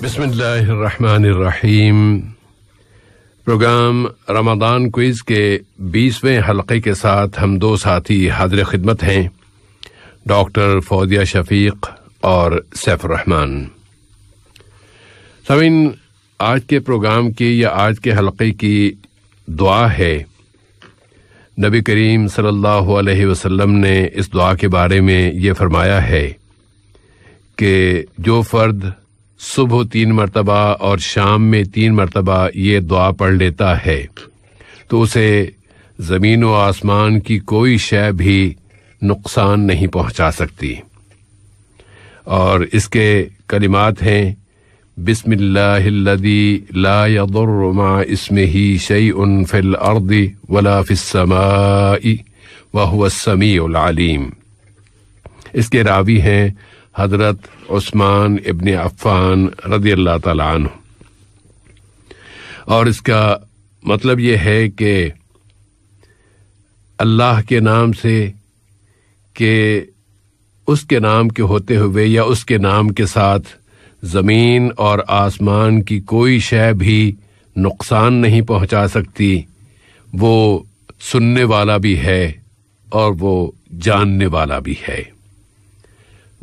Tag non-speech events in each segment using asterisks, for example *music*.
बिसमीम programme Ramadan quiz के बीसवें हलक़े के साथ हम दो साथी हाजिर खिदमत हैं डॉक्टर फौजिया शफीक और सैफुररहमान समीन आज के प्रोग्राम की या आज के हलक़े की दुआ है नबी करीम सल्लल्लाहु अलैहि वसल्लम ने इस दुआ के बारे में ये फरमाया है कि जो फ़र्द सुबह तीन मरतबा और शाम में तीन मरतबा ये दुआ पढ़ लेता है तो उसे ज़मीन व आसमान की कोई शय भी नुकसान नहीं पहुंचा सकती और इसके कलिमात हैं बिसमिल्लादी लादुर्मा इसमें ही शई उन फिल अर्दी वलाफिसमाई वाहमी उलालीम इसके रावी हैं हजरत उस्मान इबन अफ़ान रदी अल्लाह तन और इसका मतलब ये है कि अल्लाह के नाम से कि उसके नाम के होते हुए या उसके नाम के साथ ज़मीन और आसमान की कोई शय भी नुकसान नहीं पहुंचा सकती वो सुनने वाला भी है और वो जानने वाला भी है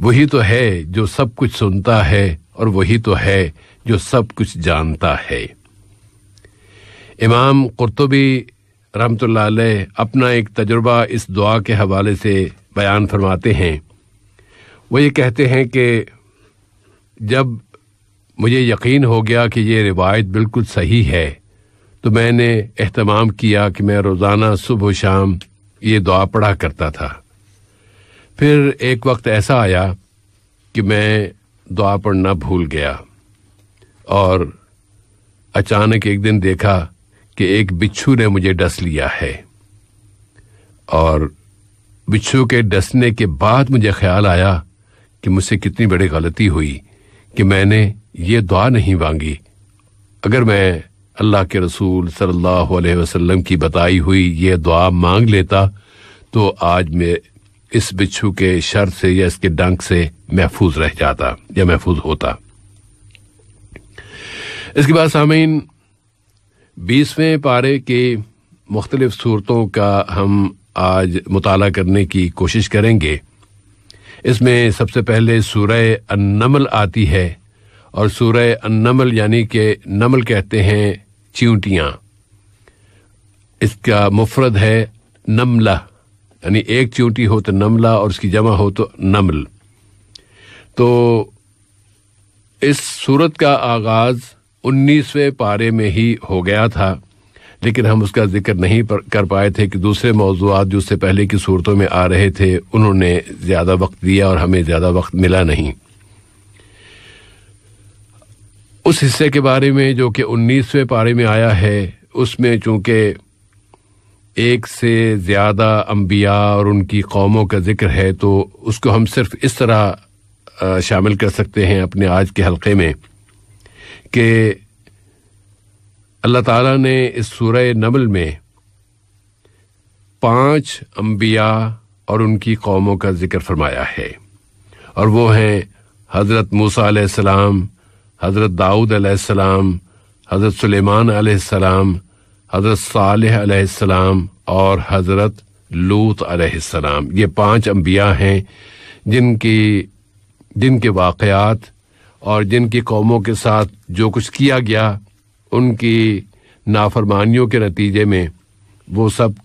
वही तो है जो सब कुछ सुनता है और वही तो है जो सब कुछ जानता है इमाम कुर्तबी रहमत अपना एक तजुर्बा इस दुआ के हवाले से बयान फरमाते हैं वो ये कहते हैं कि जब मुझे यकीन हो गया कि ये रिवायत बिल्कुल सही है तो मैंने अहतमाम किया कि मैं रोज़ाना सुबह शाम ये दुआ पढ़ा करता था फिर एक वक्त ऐसा आया कि मैं दुआ पढ़ना भूल गया और अचानक एक दिन देखा कि एक बिच्छू ने मुझे डस लिया है और बिच्छू के डसने के बाद मुझे ख्याल आया कि मुझसे कितनी बड़ी गलती हुई कि मैंने ये दुआ नहीं मांगी अगर मैं अल्लाह के रसूल सल्लल्लाहु अलैहि वसल्लम की बताई हुई ये दुआ मांग लेता तो आज मैं इस बिच्छू के शर से या इसके डंक से महफूज रह जाता या महफूज होता इसके बाद सामीन बीसवें पारे के मुख्तलिफ सूरतों का हम आज मुताल करने की कोशिश करेंगे इसमें सबसे पहले सूरह अन्नमल आती है और सूरह अन्नमल यानी के नमल कहते हैं चींटियाँ इसका मुफरद है नमला અને એક ચુંટી હો તો નમલા ઓર اس کی જમા હો તો નમલ તો اس صورت کا आगाज 19વે પારે મે હી હો ગયા થા લેકિન હમ ઉસકા zikr નહીં કર પાએ થે કે દૂસરે મૌઝુઆત જો ઉસસે પહેલે કી સુરતો મે આ રહે થે ઉનહોને જ્યાદા વક્ત દિયા ઓર હમે જ્યાદા વક્ત મિલા નહીં ઉસ હિસ્સે કે બારે મે જો કે 19વે પારે મે આયા હે ઉસમે ચુન્કે एक से ज़्यादा अम्बिया और उनकी कौमों का जिक्र है तो उसको हम सिर्फ इस तरह शामिल कर सकते हैं अपने आज के हलक़े में कि अल्लाह ताला ने इस सूरह नमल में पांच अम्बिया और उनकी कौमों का जिक्र फरमाया है और वो हैं हज़रत मूसा सलाम हज़रत दाऊद सलाम हज़रत सुलेमान सलाम हज़रत साल और हज़रत लूत अलैहिस्सलाम ये पांच अम्बिया हैं जिनकी जिनके वाकयात और जिनकी कौमों के साथ जो कुछ किया गया उनकी नाफरमानियों के नतीजे में वो सब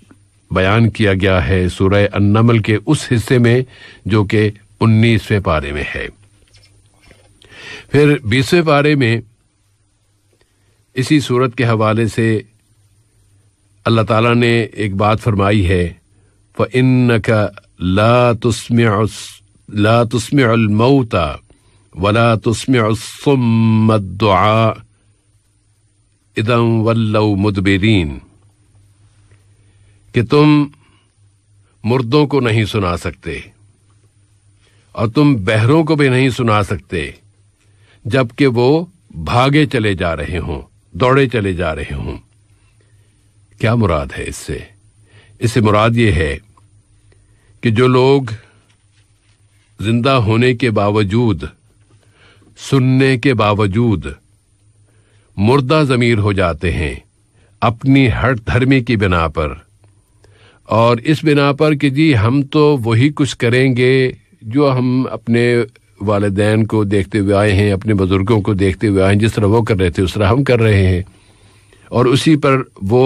बयान किया गया है सूर्य अन्नमल के उस हिस्से में जो कि उन्नीसवें पारे में है फिर बीसवें पारे में इसी सूरत के हवाले से अल्लाह ताला ने एक बात फरमाई है व इन का ला तुस्म ला तुस्मता वला तुस्मदुआ इदम वल्ल मुदबरीन कि तुम मुर्दों को नहीं सुना सकते और तुम बहरों को भी नहीं सुना सकते जबकि वो भागे चले जा रहे हों दौड़े चले जा रहे हों क्या मुराद है इससे इससे मुराद ये है कि जो लोग जिंदा होने के बावजूद सुनने के बावजूद मुर्दा ज़मीर हो जाते हैं अपनी हट धर्मी की बिना पर और इस बिना पर कि जी हम तो वही कुछ करेंगे जो हम अपने वालदेन को देखते हुए आए हैं अपने बुज़ुर्गों को देखते हुए आए हैं जिस तरह वो कर रहे थे उस तरह हम कर रहे हैं और उसी पर वो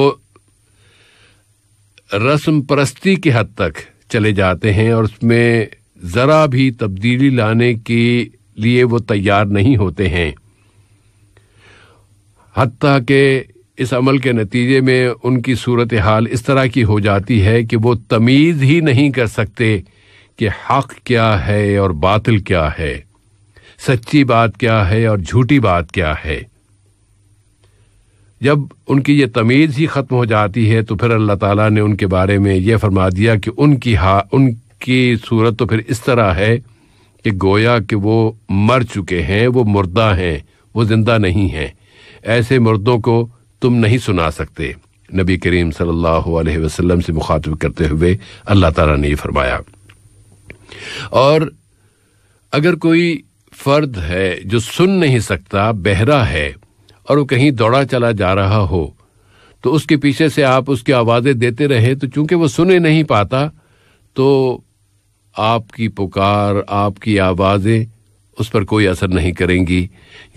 रस्म परस्ती की हद तक चले जाते हैं और उसमें ज़रा भी तब्दीली लाने के लिए वो तैयार नहीं होते हैं हती के इस अमल के नतीजे में उनकी सूरत हाल इस तरह की हो जाती है कि वो तमीज़ ही नहीं कर सकते कि हक क्या है और बातिल क्या है सच्ची बात क्या है और झूठी बात क्या है जब उनकी ये तमीज़ ही ख़त्म हो जाती है तो फिर अल्लाह ताला ने उनके बारे में यह फरमा दिया कि उनकी हा उनकी सूरत तो फिर इस तरह है कि गोया कि वो मर चुके हैं वो मुर्दा हैं वो ज़िंदा नहीं हैं ऐसे मुर्दों को तुम नहीं सुना सकते नबी करीम सल्लल्लाहु अलैहि वसल्लम से मुखातब करते हुए अल्लाह ताला ने ये फरमाया और अगर कोई फ़र्द है जो सुन नहीं सकता बहरा है और वो कहीं दौड़ा चला जा रहा हो तो उसके पीछे से आप उसकी आवाज़ें देते रहे तो चूंकि वो सुने नहीं पाता तो आपकी पुकार आपकी आवाज़ें उस पर कोई असर नहीं करेंगी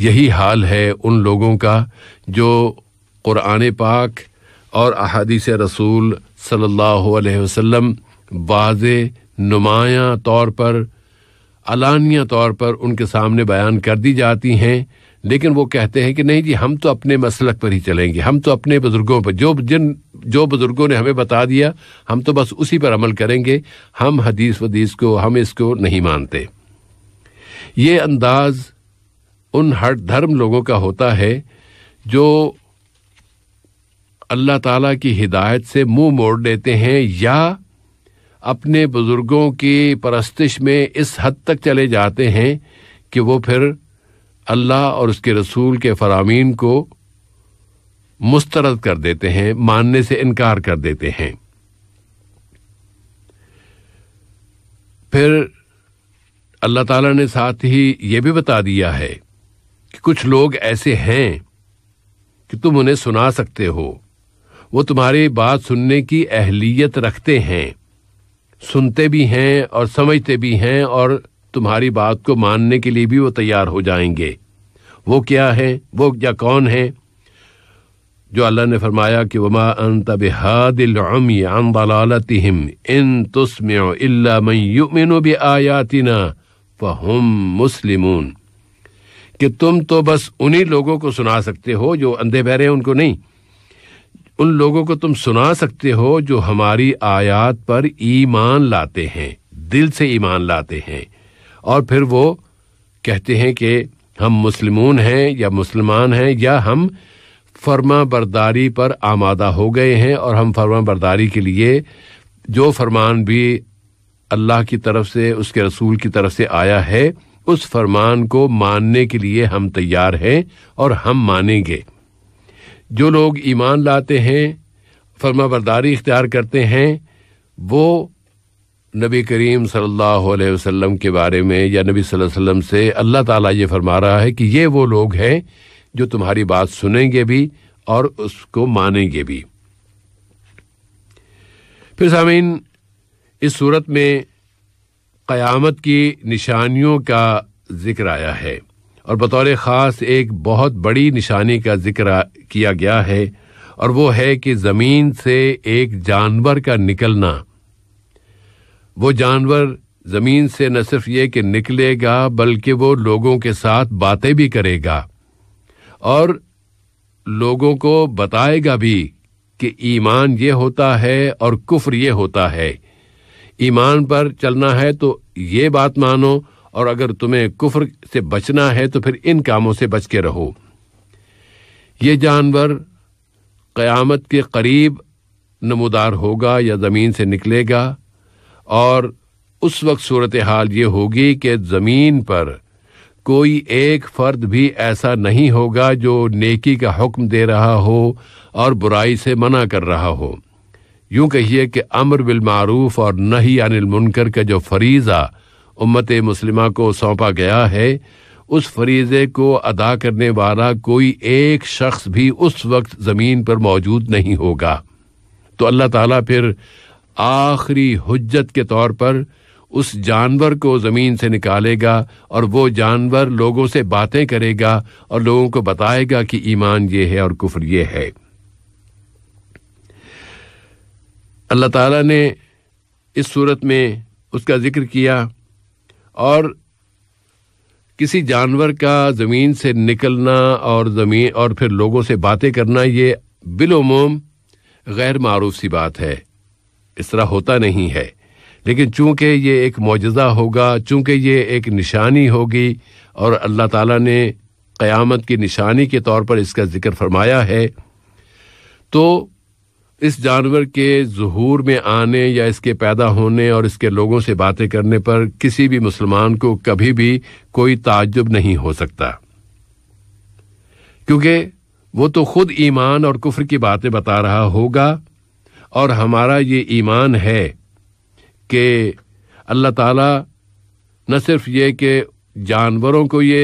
यही हाल है उन लोगों का जो क़ुरान पाक और अहादीस रसूल सल्लल्लाहु अलैहि वसल्लम वाज नुमाया तौर पर अलानिया तौर पर उनके सामने बयान कर दी जाती हैं लेकिन वो कहते हैं कि नहीं जी हम तो अपने मसलक पर ही चलेंगे हम तो अपने बुजुर्गों पर जो जिन जो बुजुर्गों ने हमें बता दिया हम तो बस उसी पर अमल करेंगे हम हदीस वदीस को हम इसको नहीं मानते ये अंदाज उन हर धर्म लोगों का होता है जो अल्लाह ताला की हिदायत से मुंह मोड़ लेते हैं या अपने बुजुर्गों की परस्तिश में इस हद तक चले जाते हैं कि वो फिर अल्लाह और उसके रसूल के फरामीन को मुस्तरद कर देते हैं मानने से इनकार कर देते हैं फिर अल्लाह ताला ने साथ ही यह भी बता दिया है कि कुछ लोग ऐसे हैं कि तुम उन्हें सुना सकते हो वो तुम्हारी बात सुनने की अहलियत रखते हैं सुनते भी हैं और समझते भी हैं और तुम्हारी बात को मानने के लिए भी वो तैयार हो जाएंगे वो क्या है वो या कौन है जो अल्लाह ने फरमाया कि वमा अंत बिहादिल इन फहुम कि तुम तो बस उन्हीं लोगों को सुना सकते हो जो अंधे बहरे हैं उनको नहीं उन लोगों को तुम सुना सकते हो जो हमारी आयात पर ईमान लाते हैं दिल से ईमान लाते हैं और फिर वो कहते हैं कि हम मुस्लिमून हैं या मुसलमान हैं या हम फर्मा बरदारी पर आमादा हो गए हैं और हम फर्मा बरदारी के लिए जो फरमान भी अल्लाह की तरफ से उसके रसूल की तरफ से आया है उस फरमान को मानने के लिए हम तैयार हैं और हम मानेंगे जो लोग ईमान लाते हैं फर्मा बरदारी इख्तियार करते हैं वो नबी करीम सल्लल्लाहु अलैहि वसल्लम के बारे में या नबी सल्लल्लाहु अलैहि वसल्लम से अल्लाह ताला ये फरमा रहा है कि ये वो लोग हैं जो तुम्हारी बात सुनेंगे भी और उसको मानेंगे भी फिर सामीन इस सूरत में क़यामत की निशानियों का जिक्र आया है और बतौर ख़ास एक बहुत बड़ी निशानी का जिक्र किया गया है और वो है कि ज़मीन से एक जानवर का निकलना वो जानवर जमीन से न सिर्फ ये कि निकलेगा बल्कि वो लोगों के साथ बातें भी करेगा और लोगों को बताएगा भी कि ईमान ये होता है और कुफ्र ये होता है ईमान पर चलना है तो ये बात मानो और अगर तुम्हें कुफ्र से बचना है तो फिर इन कामों से बच के रहो ये जानवर क़यामत के करीब नमोदार होगा या ज़मीन से निकलेगा और उस वक्त सूरत हाल ये होगी कि ज़मीन पर कोई एक फर्द भी ऐसा नहीं होगा जो नेकी का हुक्म दे रहा हो और बुराई से मना कर रहा हो यूं कहिए कि अमर बिलमारूफ और नहीं अनिल मुनकर का जो फरीज़ा उम्मत मुस्लिमा को सौंपा गया है उस फरीज़े को अदा करने वाला कोई एक शख्स भी उस वक्त ज़मीन पर मौजूद नहीं होगा तो अल्लाह ताला फिर आखिरी हुज्जत के तौर पर उस जानवर को ज़मीन से निकालेगा और वो जानवर लोगों से बातें करेगा और लोगों को बताएगा कि ईमान ये है और कुफर ये है अल्लाह ताला ने इस सूरत में उसका जिक्र किया और किसी जानवर का ज़मीन से निकलना और ज़मीन और फिर लोगों से बातें करना ये बिलोमोम गैर मारूफ सी बात है इस तरह होता नहीं है लेकिन चूंकि ये एक मुजजा होगा चूंकि ये एक निशानी होगी और अल्लाह ताला ने क़यामत की निशानी के तौर पर इसका जिक्र फरमाया है तो इस जानवर के जहूर में आने या इसके पैदा होने और इसके लोगों से बातें करने पर किसी भी मुसलमान को कभी भी कोई ताज्जुब नहीं हो सकता क्योंकि वो तो खुद ईमान और कुफर की बातें बता रहा होगा और हमारा ये ईमान है कि अल्लाह ताला न सिर्फ ये कि जानवरों को ये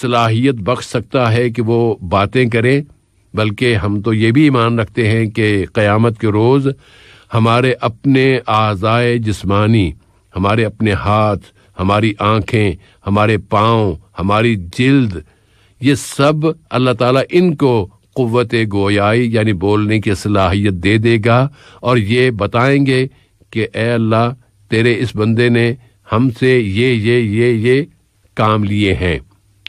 सलाहियत बख्श सकता है कि वो बातें करें बल्कि हम तो ये भी ईमान रखते हैं कि क़यामत के रोज़ हमारे अपने आज़ाए जिस्मानी हमारे अपने हाथ हमारी आँखें हमारे पाँव हमारी जिल्द ये सब अल्लाह ताला इनको कुत गोयाई यानी बोलने की सलाहियत दे देगा और ये बताएंगे कि ए अल्लाह तेरे इस बंदे ने हमसे ये ये ये ये काम लिए हैं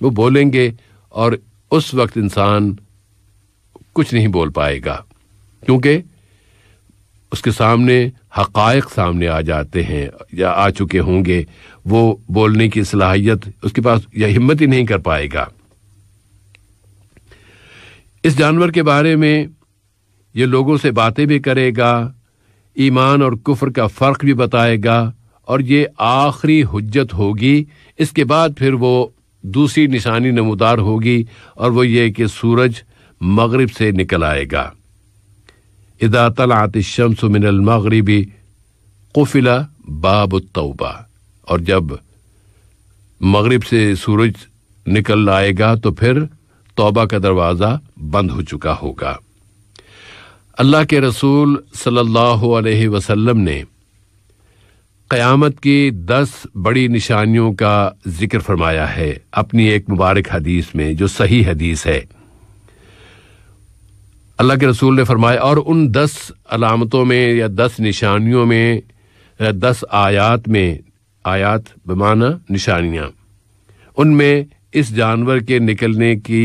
वो बोलेंगे और उस वक्त इंसान कुछ नहीं बोल पाएगा क्योंकि उसके सामने हकायक सामने आ जाते हैं या आ चुके होंगे वो बोलने की सलाहियत उसके पास या हिम्मत ही नहीं कर पाएगा इस जानवर के बारे में ये लोगों से बातें भी करेगा ईमान और कुफर का फ़र्क भी बताएगा और ये आखिरी हजत होगी इसके बाद फिर वो दूसरी निशानी नमदार होगी और वो ये कि सूरज मगरब से निकल आएगा इदा तलात शम्स मिनल मगरबी कुफिला बाब तौबा और जब मगरब से सूरज निकल आएगा तो फिर तौबा का दरवाज़ा बंद हो चुका होगा अल्लाह के रसूल सल्लल्लाहु अलैहि वसल्लम ने क़यामत की दस बड़ी निशानियों का जिक्र फरमाया है अपनी एक मुबारक हदीस में जो सही हदीस है अल्लाह के रसूल ने फरमाया और उन दस अलामतों में या दस निशानियों में या दस आयात में आयात बमाना निशानियां उनमें इस जानवर के निकलने की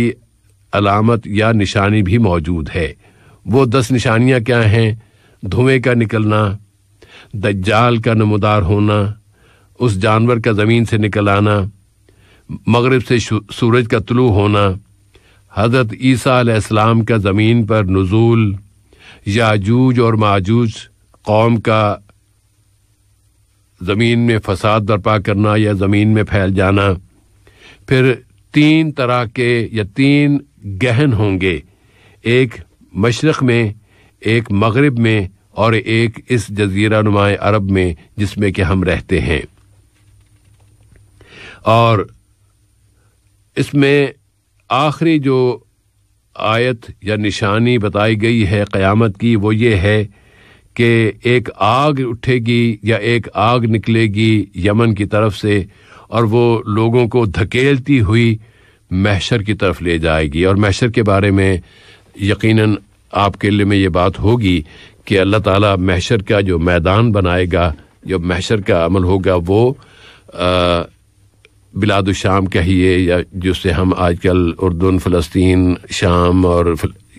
अलामत या निशानी भी मौजूद है वो दस निशानियां क्या हैं धुएं का निकलना दज्जाल का नमदार होना उस जानवर का ज़मीन से निकल आना मगरब से सूरज का तलु होना हज़रत ईसा इस्लाम का ज़मीन पर नज़ूल याजूज और माजूज कौम का ज़मीन में फसाद बर्पा करना या ज़मीन में फैल जाना फिर तीन तरह के या तीन गहन होंगे एक मशरक़ में एक मगरब में और एक इस जजीरा नुमाए अरब में जिसमें कि हम रहते हैं और इसमें आखिरी जो आयत या निशानी बताई गई है क़यामत की वो ये है कि एक आग उठेगी या एक आग निकलेगी यमन की तरफ से और वो लोगों को धकेलती हुई महशर की तरफ ले जाएगी और महशर के बारे में यकीनन आपके लिए में ये बात होगी कि अल्लाह ताला महशर का जो मैदान बनाएगा जो महशर का अमल होगा वो बिलाद शाम कहिए या जिससे हम आजकल उर्दन फ़लस्तीन शाम और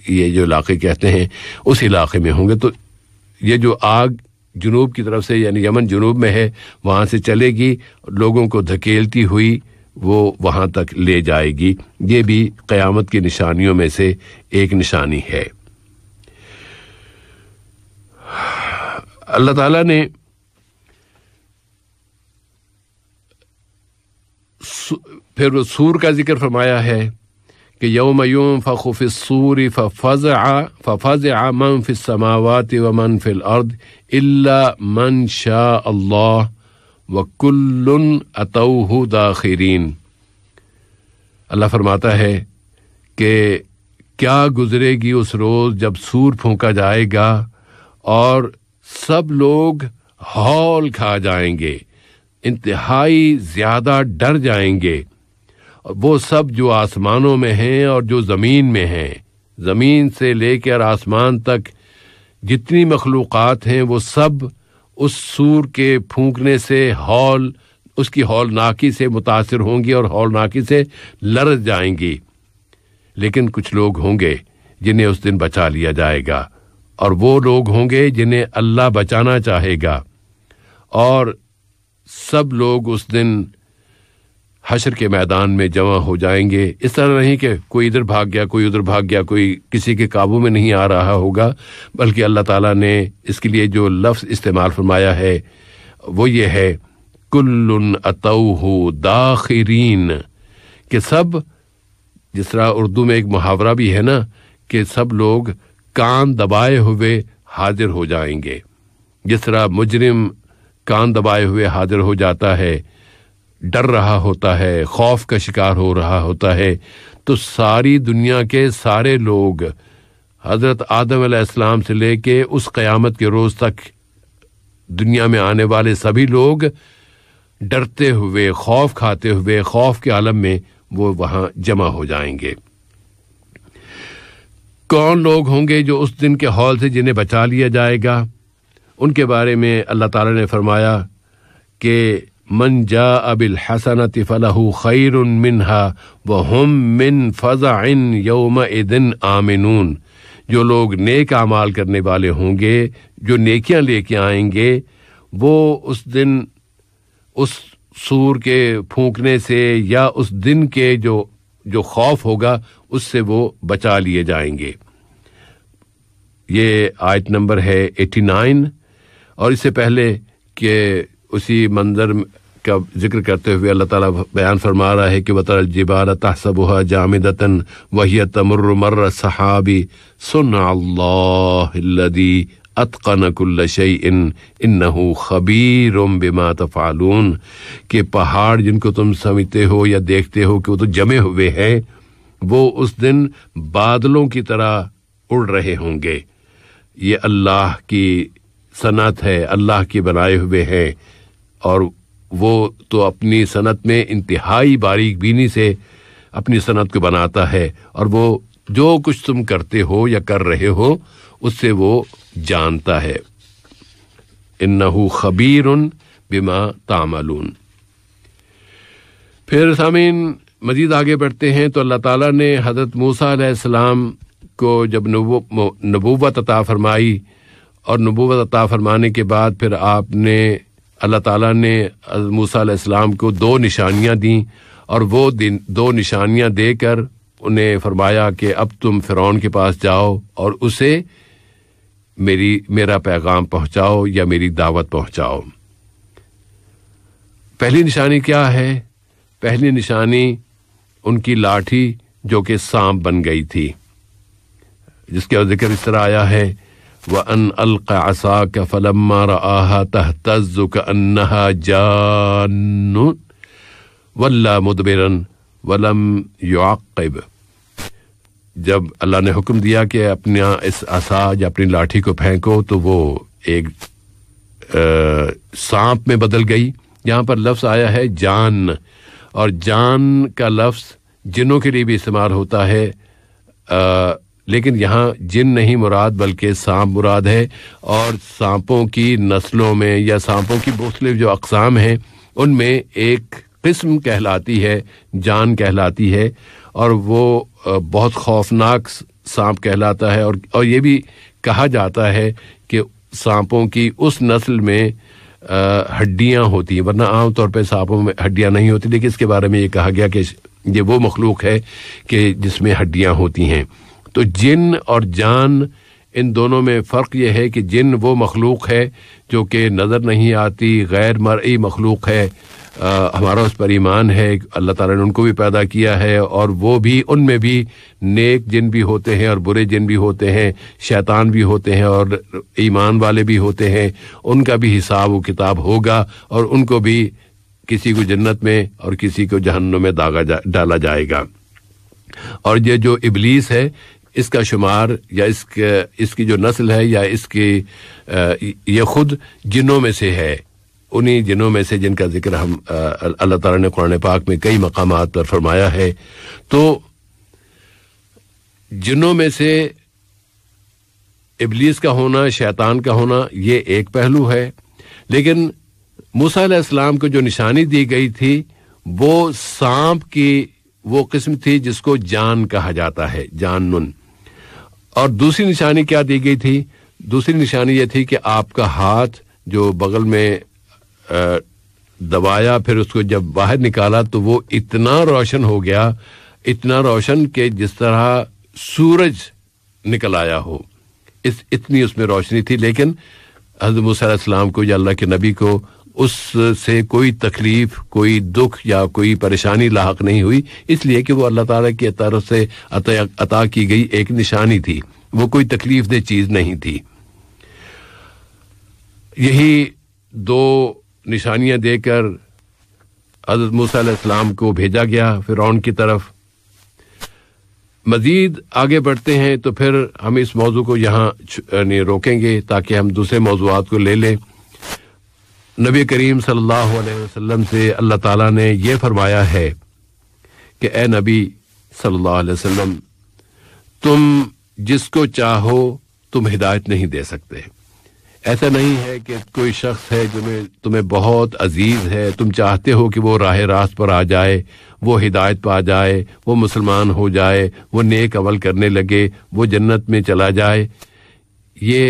ये जो इलाके कहते हैं उस इलाके में होंगे तो ये जो आग जुनूब की तरफ से यानी यमन जुनूब में है वहाँ से चलेगी लोगों को धकेलती हुई वो वहाँ तक ले जाएगी ये भी क़यामत की निशानियों में से एक निशानी है अल्लाह ताला ने फिर सूर का जिक्र फरमाया है कि यौम यूम फ़ुफ़ूरी फ़ज़ फ़ज़ मन फ़िसमावत व मन फ़िल अर्द मन शाह अल्लाह वकुल्लुन अतऊ अल्लाह फरमाता है कि क्या गुजरेगी उस रोज़ जब सूर फूका जाएगा और सब लोग हॉल खा जाएंगे इंतहाई ज़्यादा डर जाएंगे वो सब जो आसमानों में हैं और जो ज़मीन में हैं ज़मीन से लेकर आसमान तक जितनी मखलूक़ात हैं वो सब उस सूर के फूंकने से हौल उसकी हौलनाकी से मुतासर होंगी और हौलनाकी से लरस जाएंगी लेकिन कुछ लोग होंगे जिन्हें उस दिन बचा लिया जाएगा और वो लोग होंगे जिन्हें अल्लाह बचाना चाहेगा और सब लोग उस दिन हशर के मैदान में जमा हो जाएंगे इस तरह नहीं कि कोई इधर भाग गया कोई उधर भाग गया कोई किसी के काबू में नहीं आ रहा होगा बल्कि अल्लाह ताला ने इसके लिए जो लफ्ज़ इस्तेमाल फरमाया है वो ये है कुल्लुन अतऊ दाखिरीन के सब जिस तरह उर्दू में एक मुहावरा भी है ना कि सब लोग कान दबाए हुए हाजिर हो जाएंगे जिस तरह मुजरिम कान दबाए हुए हाजिर हो जाता है डर रहा होता है खौफ का शिकार हो रहा होता है तो सारी दुनिया के सारे लोग हज़रत आदम इस्लाम से लेके उस क़यामत के रोज़ तक दुनिया में आने वाले सभी लोग डरते हुए खौफ खाते हुए खौफ के आलम में वो वहाँ जमा हो जाएंगे कौन लोग होंगे जो उस दिन के हॉल से जिन्हें बचा लिया जाएगा उनके बारे में अल्लाह ताला ने फरमाया कि मन जा अबिल हसनत फलहू खैर मिनहा व हम मिन फ़ज़ा इन योम दिन आमिनून जो लोग नेक अमाल करने वाले होंगे जो नेकियां लेके आएंगे वो उस दिन उस सूर के फूंकने से या उस दिन के जो जो खौफ होगा उससे वो बचा लिए जाएंगे ये आयत नंबर है 89 और इससे पहले कि उसी मंजर का जिक्र करते हुए अल्लाह ताला बयान फरमा रहा है कि वतर जिबाल तहसबुहा जामिदतन वही तमर मर सहाबी सुन अल्लादी बिमा तफालून के पहाड़ जिनको तुम समझते हो या देखते हो कि वो तो जमे हुए हैं वो उस दिन बादलों की तरह उड़ रहे होंगे ये अल्लाह की सनत है अल्लाह के बनाए हुए हैं और वो तो अपनी सनत में इंतहाई बारीक बीनी से अपनी सनत को बनाता है और वो जो कुछ तुम करते हो या कर रहे हो उससे वो जानता है इन्नहू खबीर बिमा तामलून फिर सामीन मजीद आगे बढ़ते हैं तो अल्लाह ताला ने हज़रत मूसा सलाम को जब नबूवत अता फरमाई और नबूवत अता फरमाने के बाद फिर आपने अल्लाह ताला ने मूसा को दो निशानियाँ दी और वो दिन दो निशानियाँ देकर उन्हें फरमाया कि अब तुम फ़िरौन के पास जाओ और उसे मेरी मेरा पैगाम पहुंचाओ या मेरी दावत पहुंचाओ पहली निशानी क्या है पहली निशानी उनकी लाठी जो कि सांप बन गई थी जिसके जिक्र इस तरह आया है वन अलका असा का फलम्मा रहा तहतज अन्नहा जान वल्ला मुदबिरन वलम युआब जब अल्लाह ने हुक्म दिया कि अपना इस असा या अपनी लाठी को फेंको तो वो एक सांप में बदल गई यहाँ पर लफ्ज़ आया है जान और जान का लफ्ज़ जिनों के लिए भी इस्तेमाल होता है आ, लेकिन यहाँ जिन नहीं मुराद बल्कि सांप मुराद है और सांपों की नस्लों में या सांपों की मुख्तलिफ जो अकसाम हैं उनमें एक किस्म कहलाती है जान कहलाती है और वो बहुत खौफनाक सांप कहलाता है और और ये भी कहा जाता है कि सांपों की उस नस्ल में हड्डियाँ होती हैं वरना आम तौर पे सांपों में हड्डियाँ नहीं होती लेकिन इसके बारे में ये कहा गया कि ये वो मखलूक है कि जिसमें हड्डियाँ होती हैं तो जिन और जान इन दोनों में फ़र्क यह है कि जिन वो मखलूक है जो कि नज़र नहीं आती गैर मरई मखलूक है आ, हमारा उस पर ईमान है अल्लाह ताला ने उनको भी पैदा किया है और वो भी उनमें भी नेक जिन भी होते हैं और बुरे जिन भी होते हैं शैतान भी होते हैं और ईमान वाले भी होते हैं उनका भी हिसाब व किताब होगा और उनको भी किसी को जन्नत में और किसी को जहन्नुम में दागा जा, डाला जाएगा और ये जो इबलीस है इसका शुमार या इसके इसकी जो नस्ल है या इसकी ये खुद जिनों में से है उन्हीं जिनों में से जिनका जिक्र हम अल्लाह ताला ने कुरान पाक में कई मकाम पर फरमाया है तो जिनों में से इबलीस का होना शैतान का होना ये एक पहलू है लेकिन मूसा इस्लाम को जो निशानी दी गई थी वो सांप की वो किस्म थी जिसको जान कहा जाता है जानुन और दूसरी निशानी क्या दी गई थी दूसरी निशानी ये थी कि आपका हाथ जो बगल में दबाया फिर उसको जब बाहर निकाला तो वो इतना रोशन हो गया इतना रोशन कि जिस तरह सूरज निकल आया हो इस इतनी उसमें रोशनी थी लेकिन हजरत मूसा को या अल्लाह के नबी को उससे कोई तकलीफ कोई दुख या कोई परेशानी लाक नहीं हुई इसलिए कि वो अल्लाह ताला की तरफ से अता की गई एक निशानी थी वो कोई तकलीफ दे चीज़ नहीं थी यही दो निशानियां देकर हजरत मूसम को भेजा गया फिर की तरफ मज़ीद आगे बढ़ते हैं तो फिर हम इस मौजू को यहाँ रोकेंगे ताकि हम दूसरे मौजूद को ले लें नबी करीम सल्लल्लाहु अलैहि वसल्लम से अल्लाह ताला ने यह फरमाया है कि ए नबी सल्लल्लाहु अलैहि वसल्लम तुम जिसको चाहो तुम हिदायत नहीं दे सकते ऐसा नहीं है कि कोई शख्स है तुम्हें तुम्हें बहुत अजीज़ है तुम चाहते हो कि वो राह रास्त पर आ जाए वो हिदायत पा जाए वो मुसलमान हो जाए वो नेक अमल करने लगे वो जन्नत में चला जाए ये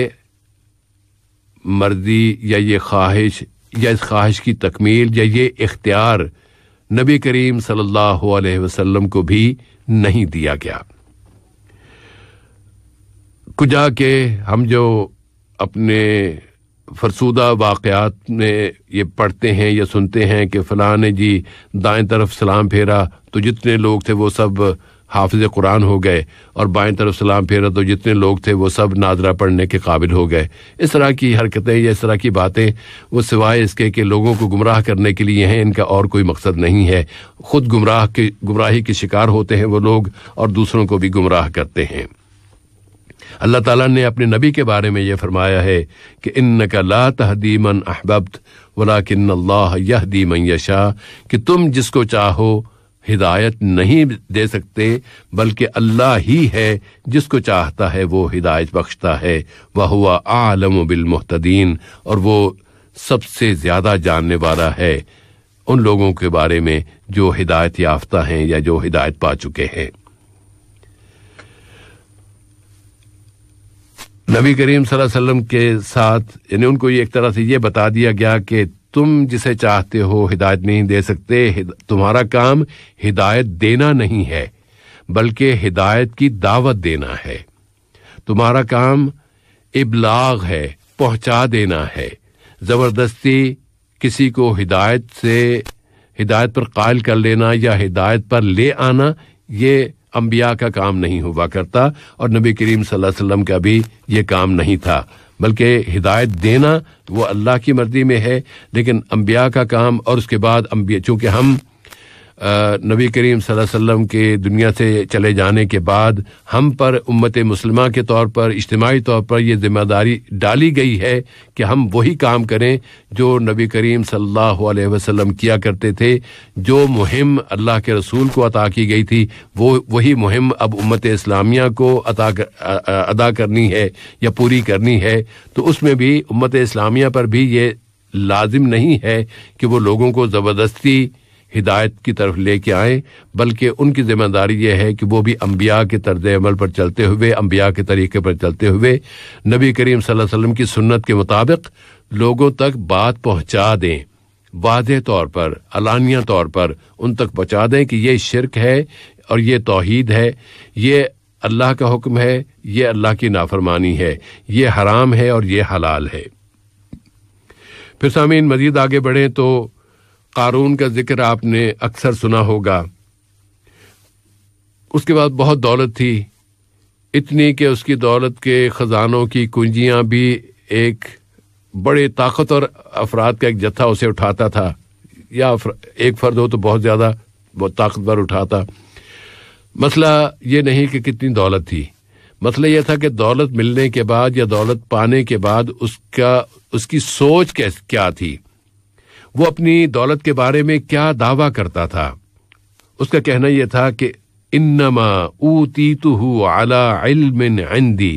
मर्जी या ये ख्वाहिश या इस ख्वाहिश की तकमील या ये इख्तियार नबी करीम सल्लल्लाहु अलैहि वसल्लम को भी नहीं दिया गया कुजा के हम जो अपने फरसूदा वाकयात में ये पढ़ते हैं या सुनते हैं कि फलाने जी दाएं तरफ सलाम फेरा तो जितने लोग थे वो सब हाफिज कुरान हो गए और बाएं तरफ सलाम फेरा तो जितने लोग थे वो सब नादरा पढ़ने के काबिल हो गए इस तरह की हरकतें या इस तरह की बातें वो सिवाय इसके कि लोगों को गुमराह करने के लिए हैं इनका और कोई मकसद नहीं है खुद गुमराह के गुमराही के शिकार होते हैं वो लोग और दूसरों को भी गुमराह करते हैं अल्लाह ताला ने अपने नबी के बारे में यह फरमाया है कि इन का ला तहदीमन अहबब्त वला किन्न यह दीमन यशा कि तुम जिसको चाहो हिदायत नहीं दे सकते बल्कि अल्लाह ही है जिसको चाहता है वो हिदायत बख्शता है वह हुआ आलम बिल मुहतदीन और वो सबसे ज़्यादा जानने वाला है उन लोगों के बारे में जो हिदायत याफ्ता हैं या जो हिदायत पा चुके हैं नबी करीम वसल्लम के साथ यानी उनको ये एक तरह से ये बता दिया गया कि तुम जिसे चाहते हो हिदायत नहीं दे सकते तुम्हारा काम हिदायत देना नहीं है बल्कि हिदायत की दावत देना है तुम्हारा काम इबलाग है पहुंचा देना है ज़बरदस्ती किसी को हिदायत से हिदायत पर कायल कर लेना या हिदायत पर ले आना ये अम्बिया का काम नहीं हुआ करता और नबी करीम सल्लल्लाहु अलैहि वसल्लम का भी ये काम नहीं था बल्कि हिदायत देना वो अल्लाह की मर्जी में है लेकिन अम्बिया का काम और उसके बाद अम्बिया चूंकि हम नबी करीम वसल्लम के दुनिया से चले जाने के बाद हम पर उम्मत मुसलमा के तौर पर इज्तमाही तौर पर यह जिम्मेदारी डाली गई है कि हम वही काम करें जो नबी करीम सल्लल्लाहु अलैहि वसल्लम किया करते थे जो मुहिम अल्लाह के रसूल को अता की गई थी वो वही मुहिम अब उम्मत इस्लामिया को अता कर, अदा करनी है या पूरी करनी है तो उसमें भी उम्मत इस्लामिया पर भी ये लाजिम नहीं है कि वो लोगों को ज़बरदस्ती हिदायत की तरफ लेके आए बल्कि उनकी जिम्मेदारी यह है कि वो भी अम्बिया के तर्ज अमल पर चलते हुए अम्बिया के तरीके पर चलते हुए नबी करीम वसल्लम की सुन्नत के मुताबिक लोगों तक बात पहुंचा दें वादे तौर पर अलानिया तौर पर उन तक पहुंचा दें कि ये शिरक है और ये तोहद है ये अल्लाह का हुक्म है ये अल्लाह की नाफरमानी है ये हराम है और ये हलाल है फिर सामीन मजीद आगे बढ़ें तो कारून का जिक्र आपने अक्सर सुना होगा उसके बाद बहुत दौलत थी इतनी कि उसकी दौलत के ख़जानों की कुंजियां भी एक बड़े ताकतवर अफराद का एक जत्था उसे उठाता था या एक फ़र्द हो तो बहुत ज़्यादा बहुत ताकतवर उठाता मसला ये नहीं कि कितनी दौलत थी मसला यह था कि दौलत मिलने के बाद या दौलत पाने के बाद उसका उसकी सोच क्या थी वो अपनी दौलत के बारे में क्या दावा करता था उसका कहना यह था कि इन्नमा ऊती तो आला इंदी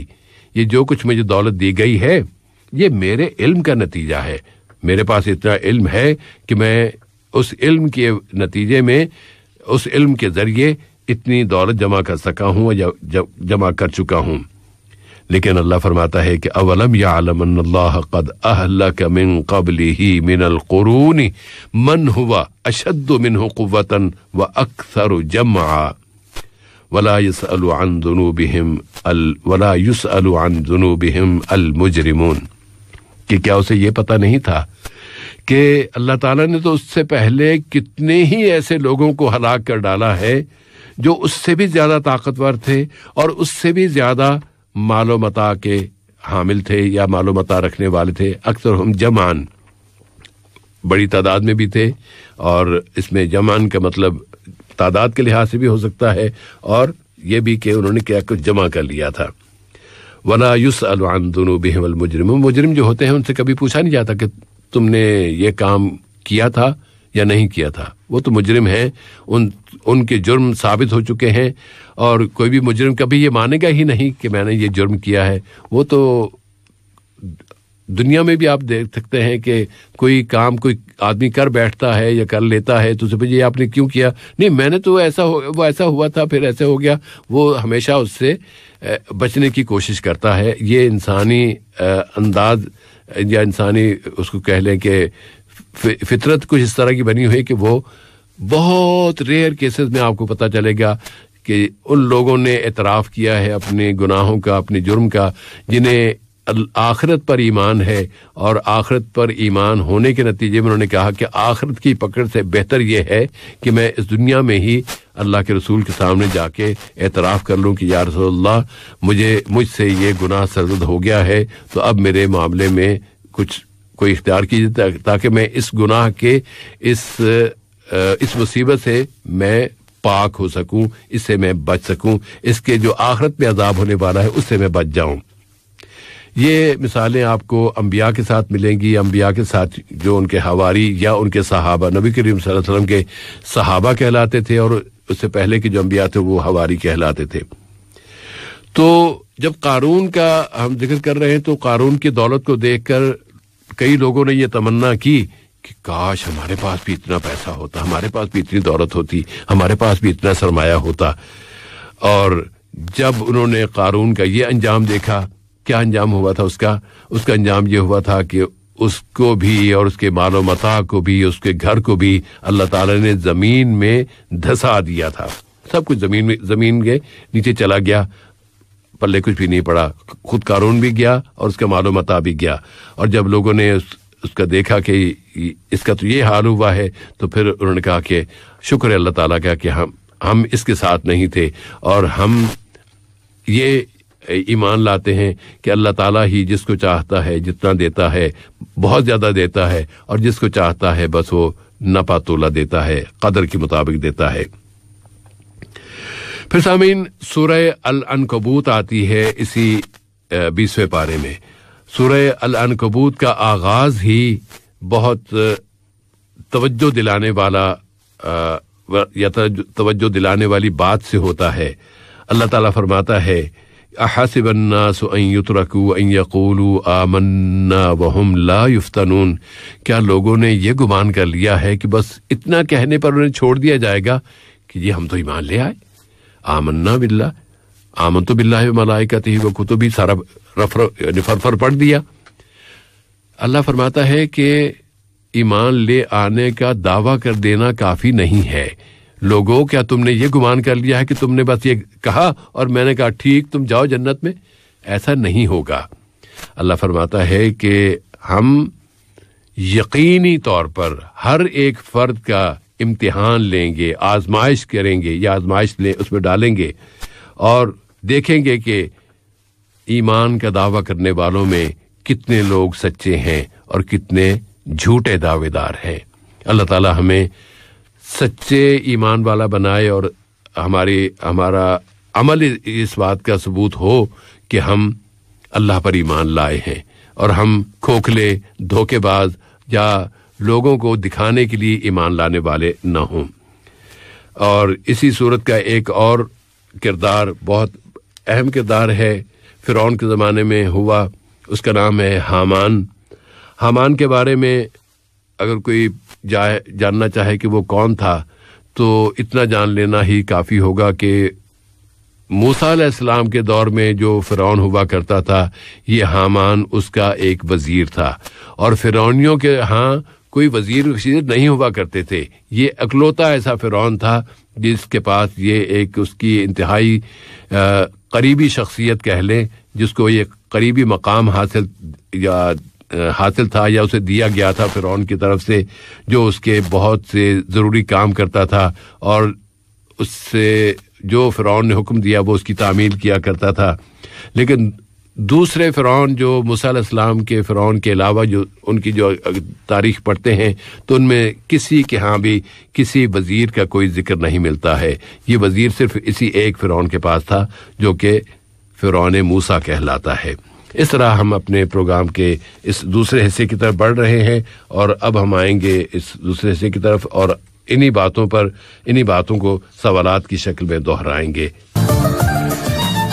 ये जो कुछ मुझे दौलत दी गई है ये मेरे इल्म का नतीजा है मेरे पास इतना इल्म है कि मैं उस इल्म के नतीजे में उस इल्म के ज़रिए इतनी दौलत जमा कर सका हूँ या जमा कर चुका हूँ लेकिन अल्लाह फरमाता है कि अवलम यालमद अहलक मिन कबल ही मिनल क़ुरून मन हुआ अशद मिन क़वतन व अक्सर जमा वला यसअलु अन जुनूबिहिम अल वला यसअलु अन जुनूबिहिम अल मुजरिमून कि क्या उसे ये पता नहीं था कि अल्लाह ताला ने तो उससे पहले कितने ही ऐसे लोगों को हलाक कर डाला है जो उससे भी ज़्यादा ताकतवर थे और उससे भी ज़्यादा मता के हामिल थे या मता रखने वाले थे अक्सर हम जमान बड़ी तादाद में भी थे और इसमें जमान का मतलब तादाद के लिहाज से भी हो सकता है और ये भी कि उन्होंने क्या कुछ जमा कर लिया था वना युस अलवान दोनों बेहमल मुजरिम मुजरिम जो होते हैं उनसे कभी पूछा नहीं जाता कि तुमने ये काम किया था या नहीं किया था वो तो मुजरिम हैं उन उनके जुर्म साबित हो चुके हैं और कोई भी मुजरिम कभी ये मानेगा ही नहीं कि मैंने ये जुर्म किया है वो तो दुनिया में भी आप देख सकते हैं कि कोई काम कोई आदमी कर बैठता है या कर लेता है तो उसे ये आपने क्यों किया नहीं मैंने तो ऐसा हो वो ऐसा हुआ था फिर ऐसे हो गया वो हमेशा उससे बचने की कोशिश करता है ये इंसानी अंदाज या इंसानी उसको कह लें कि फितरत कुछ इस तरह की बनी हुई कि वो बहुत रेयर केसेस में आपको पता चलेगा कि उन लोगों ने एतराफ़ किया है अपने गुनाहों का अपने जुर्म का जिन्हें आखरत पर ईमान है और आखरत पर ईमान होने के नतीजे में उन्होंने कहा कि आखरत की पकड़ से बेहतर यह है कि मैं इस दुनिया में ही अल्लाह के रसूल के सामने जाके एतराफ़ कर लूँ कि या रसोल्ला मुझे मुझसे ये गुनाह सरजद हो गया है तो अब मेरे मामले में कुछ कोई इख्तियार कीजिए ताकि मैं इस गुनाह के इस इस मुसीबत से मैं पाक हो सकूं इससे मैं बच सकूं इसके जो आखरत में अजाब होने वाला है उससे मैं बच जाऊं ये मिसालें आपको अम्बिया के साथ मिलेंगी अम्बिया के साथ जो उनके हवारी या उनके सहाबा नबी करीम वसल्लम के सहाबा कहलाते थे और उससे पहले के जो अम्बिया थे वो हवारी कहलाते थे तो जब कानून का हम जिक्र कर रहे हैं तो कानून की दौलत को देखकर कई लोगों ने ये तमन्ना की कि काश हमारे पास भी इतना पैसा होता हमारे पास भी इतनी दौलत होती हमारे पास भी इतना सरमाया होता और जब उन्होंने कारून का ये अंजाम देखा क्या अंजाम हुआ था उसका उसका अंजाम ये हुआ था कि उसको भी और उसके मालो मता को भी उसके घर को भी अल्लाह ताला ने ज़मीन में धसा दिया था सब कुछ ज़मीन में ज़मीन के नीचे चला गया पल्ले कुछ भी नहीं पड़ा खुद कारून भी गया और उसका मालूम भी गया और जब लोगों ने उस, उसका देखा कि इसका तो ये हाल हुआ है तो फिर उन्होंने कहा कि शुक्र है अल्लाह ताला का कि हम हम इसके साथ नहीं थे और हम ये ईमान लाते हैं कि अल्लाह ताला ही जिसको चाहता है जितना देता है बहुत ज़्यादा देता है और जिसको चाहता है बस वो नपातोला देता है कदर के मुताबिक देता है फिर सामीन सूर्य अल अनकबूत आती है इसी बीसवें पारे में सूर्य अल अनकबूत का आगाज ही बहुत तवज्जो दिलाने वाला या तवज्जो दिलाने वाली बात से होता है अल्लाह ताला फरमाता है अहासिबन्नासुअयतरकूअयकूलुआमन्नावहुम क्या लोगों ने यह गुमान कर लिया है कि बस इतना कहने पर उन्हें छोड़ दिया जाएगा कि ये हम तो ईमान ले आए आमन्ना बिल्ला आमन तो बिल्ला का थी वो कुतुबी सारा रफर फरफर पढ़ दिया अल्लाह फरमाता है कि ईमान ले आने का दावा कर देना काफी नहीं है लोगों क्या तुमने ये गुमान कर लिया है कि तुमने बस ये कहा और मैंने कहा ठीक तुम जाओ जन्नत में ऐसा नहीं होगा अल्लाह फरमाता है कि हम यकीनी तौर पर हर एक फर्द का इम्तिहान लेंगे आजमाइश करेंगे या आजमाइश ले उसमें डालेंगे और देखेंगे कि ईमान का दावा करने वालों में कितने लोग सच्चे हैं और कितने झूठे दावेदार हैं अल्लाह ताला हमें सच्चे ईमान वाला बनाए और हमारी हमारा अमल इस बात का सबूत हो कि हम अल्लाह पर ईमान लाए हैं और हम खोखले धोखेबाज या लोगों को दिखाने के लिए ईमान लाने वाले न हों और इसी सूरत का एक और किरदार बहुत अहम किरदार है फ़िरौन के ज़माने में हुआ उसका नाम है हामान हामान के बारे में अगर कोई जाए जानना चाहे कि वो कौन था तो इतना जान लेना ही काफ़ी होगा कि मूसा इस्लाम के दौर में जो फ़िरौन हुआ करता था ये हामान उसका एक वज़ीर था और फ़िरौनियों के यहाँ कोई वजीर वजीर नहीं हुआ करते थे ये अकलौता ऐसा फ़िरौन था जिसके पास ये एक उसकी इंतहाई करीबी शख्सियत कह लें जिसको ये करीबी मकाम हासिल या हासिल था या उसे दिया गया था फ़िरौन की तरफ से जो उसके बहुत से ज़रूरी काम करता था और उससे जो फ़िरौन ने हुक्म दिया वो उसकी तामील किया करता था लेकिन दूसरे फ़िरौन जो मूसम के फ़िरौन के अलावा जो उनकी जो तारीख पढ़ते हैं तो उनमें किसी के यहाँ भी किसी वज़ीर का कोई जिक्र नहीं मिलता है ये वज़ीर सिर्फ इसी एक फ़िरौन के पास था जो कि फ़िरौन मूसा कहलाता है इस तरह हम अपने प्रोग्राम के इस दूसरे हिस्से की तरफ बढ़ रहे हैं और अब हम आएंगे इस दूसरे हिस्से की तरफ और इन्हीं बातों पर इन्हीं बातों को सवालात की शक्ल में दोहराएंगे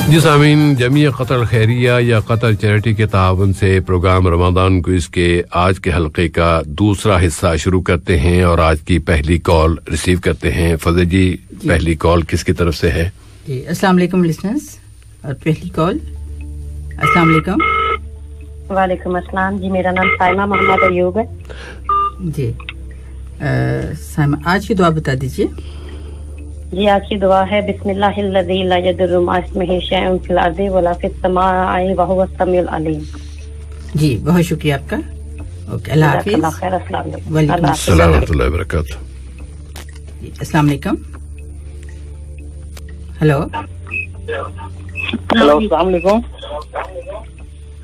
जी सामीन जमी कतर खैरिया या कतर चैरिटी के ताउन से प्रोग्राम रमादान को इसके आज के हलके का दूसरा हिस्सा शुरू करते हैं और आज की पहली कॉल रिसीव करते हैं फजल जी, जी पहली कॉल किसकी तरफ से है जी अस्सलाम वालेकुम और पहली कॉल अस्सलाम वालेकुम वालेकुम अस्सलाम जी मेरा नाम साइमा मोहम्मद अयूब है जी आ, साइमा आज की दुआ बता दीजिए ये आपकी दुआ है बिस्मिल्लाम जी बहुत शुक्रिया आपका ओके अल्लाह अस्सलाम वालेकुम हेलो हेलो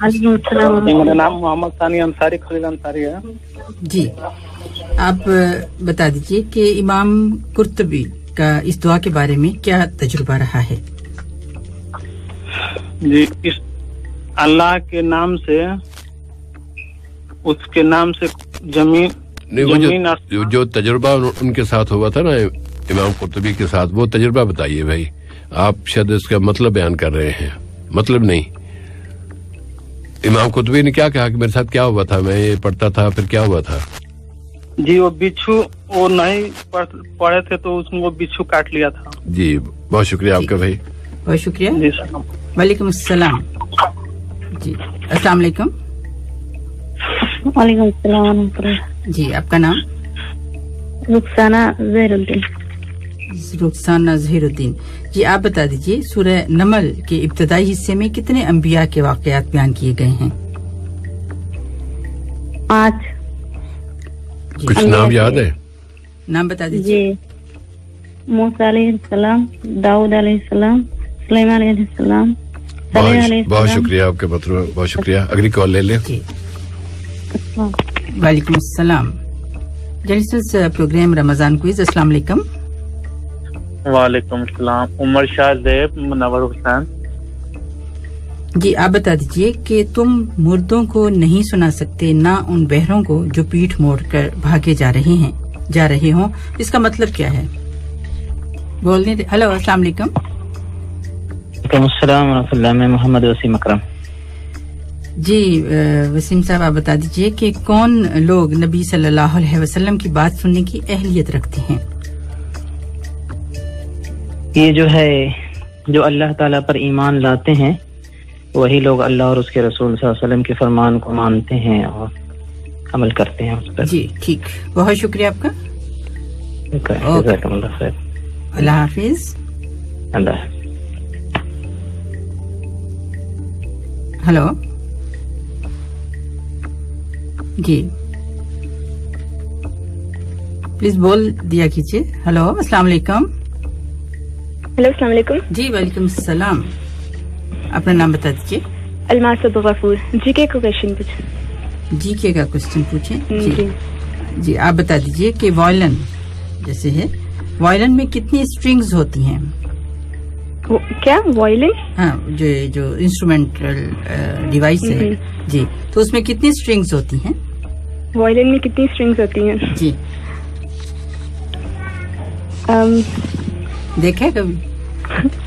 अस्सलाम मेरा नाम मोहम्मद सानी अंसारी खलील अंसारी है जी आप बता दीजिए कि इमाम कुर्तबी का इस दुआ के बारे में क्या तजुर्बा रहा है जी इस अल्लाह के नाम से उसके नाम से जमीन जमीन जो, जो तजुर्बा उनके साथ हुआ था ना इमाम कुतुबी के साथ वो तजुर्बा बताइए भाई आप शायद इसका मतलब बयान कर रहे हैं मतलब नहीं इमाम कुतुबी ने क्या कहा कि मेरे साथ क्या हुआ था मैं ये पढ़ता था फिर क्या हुआ था जी वो बिच्छू वो नहीं पड़े थे तो वो बिच्छू काट लिया था जी बहुत शुक्रिया आपका भाई बहुत शुक्रिया जी सर वालेकुम असलम जी अस्सलाम वालेकुम जी आपका नाम रुखसाना जहरुद्दीन रुखसाना जहरुद्दीन जी आप बता दीजिए सूर्य नमल के इब्तदाई हिस्से में कितने अम्बिया के वाकयात बयान किए गए हैं पाँच कुछ नाम याद है नाम बता दीजिए दाऊद सलाम बहुत शुक्रिया आपके पत्र बहुत शुक्रिया अगली कॉल ले लें अच्छा। वालेकुम अस्सलाम प्रोग्राम रमजान क्विज अस्सलाम वालेकुम अस्सलाम उमर शाह जेब मुनवर हुसैन जी आप बता दीजिए कि तुम मुर्दों को नहीं सुना सकते ना उन बहरों को जो पीठ मोड़ कर भागे जा रहे हैं जा रहे हो इसका मतलब क्या है बोलने हेलो अस्सलाम वालेकुम मैं मोहम्मद वसीम अकरम जी वसीम साहब आप बता दीजिए कि कौन लोग नबी सल्लल्लाहु अलैहि वसल्लम की बात सुनने की अहलियत रखते हैं ये जो है जो अल्लाह ताला पर ईमान लाते हैं वही लोग अल्लाह और उसके रसूल वसल्लम के फरमान को मानते हैं और अमल करते हैं उस पर जी ठीक बहुत शुक्रिया आपका अल्लाह हाफिज अल्लाह हेलो जी प्लीज बोल दिया कीजिए हेलो अस्सलाम वालेकुम हेलो अस्सलाम वालेकुम जी वालेकुम सलाम अपना नाम बता दीजिए अलमास जीके का क्वेश्चन पूछे जीके का क्वेश्चन जी।, जी आप बता दीजिए कि वॉयलन जैसे है वॉयलन में कितनी स्ट्रिंग्स होती हैं क्या वायलिन हाँ जो जो इंस्ट्रूमेंटल डिवाइस है हम्म। जी तो उसमें कितनी स्ट्रिंग्स होती हैं वायलिन में कितनी स्ट्रिंग्स होती हैं जी um, देखा कभी *laughs*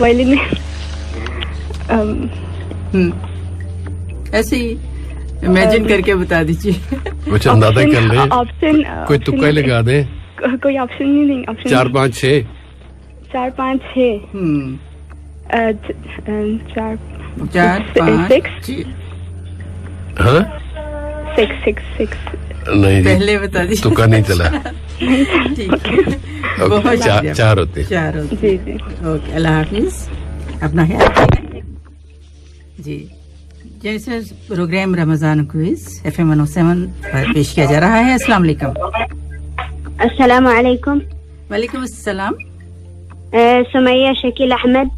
वायलिन हम्म। ऐसे ही इमेजिन करके बता दीजिए कुछ अंदाजा कर ले ऑप्शन कोई तुक्का लगा दे कोई ऑप्शन नहीं नहीं ऑप्शन चार पाँच छ चार पाँच छ चार चार सिक्स सिक्स सिक्स नहीं पहले बता दी तुक्का नहीं चला *laughs* बहुत चार, चार होते चार होते जी ओके अल्लाह हाफिज अपना ख्याल जी जैसे programme Ramzan quiz F M seven oh पर पेश किया जा रहा है अस्सलाम वालेकुम अस्सलाम वालेकुम वालेकुम अस्सलाम सुमैया शकील अहमद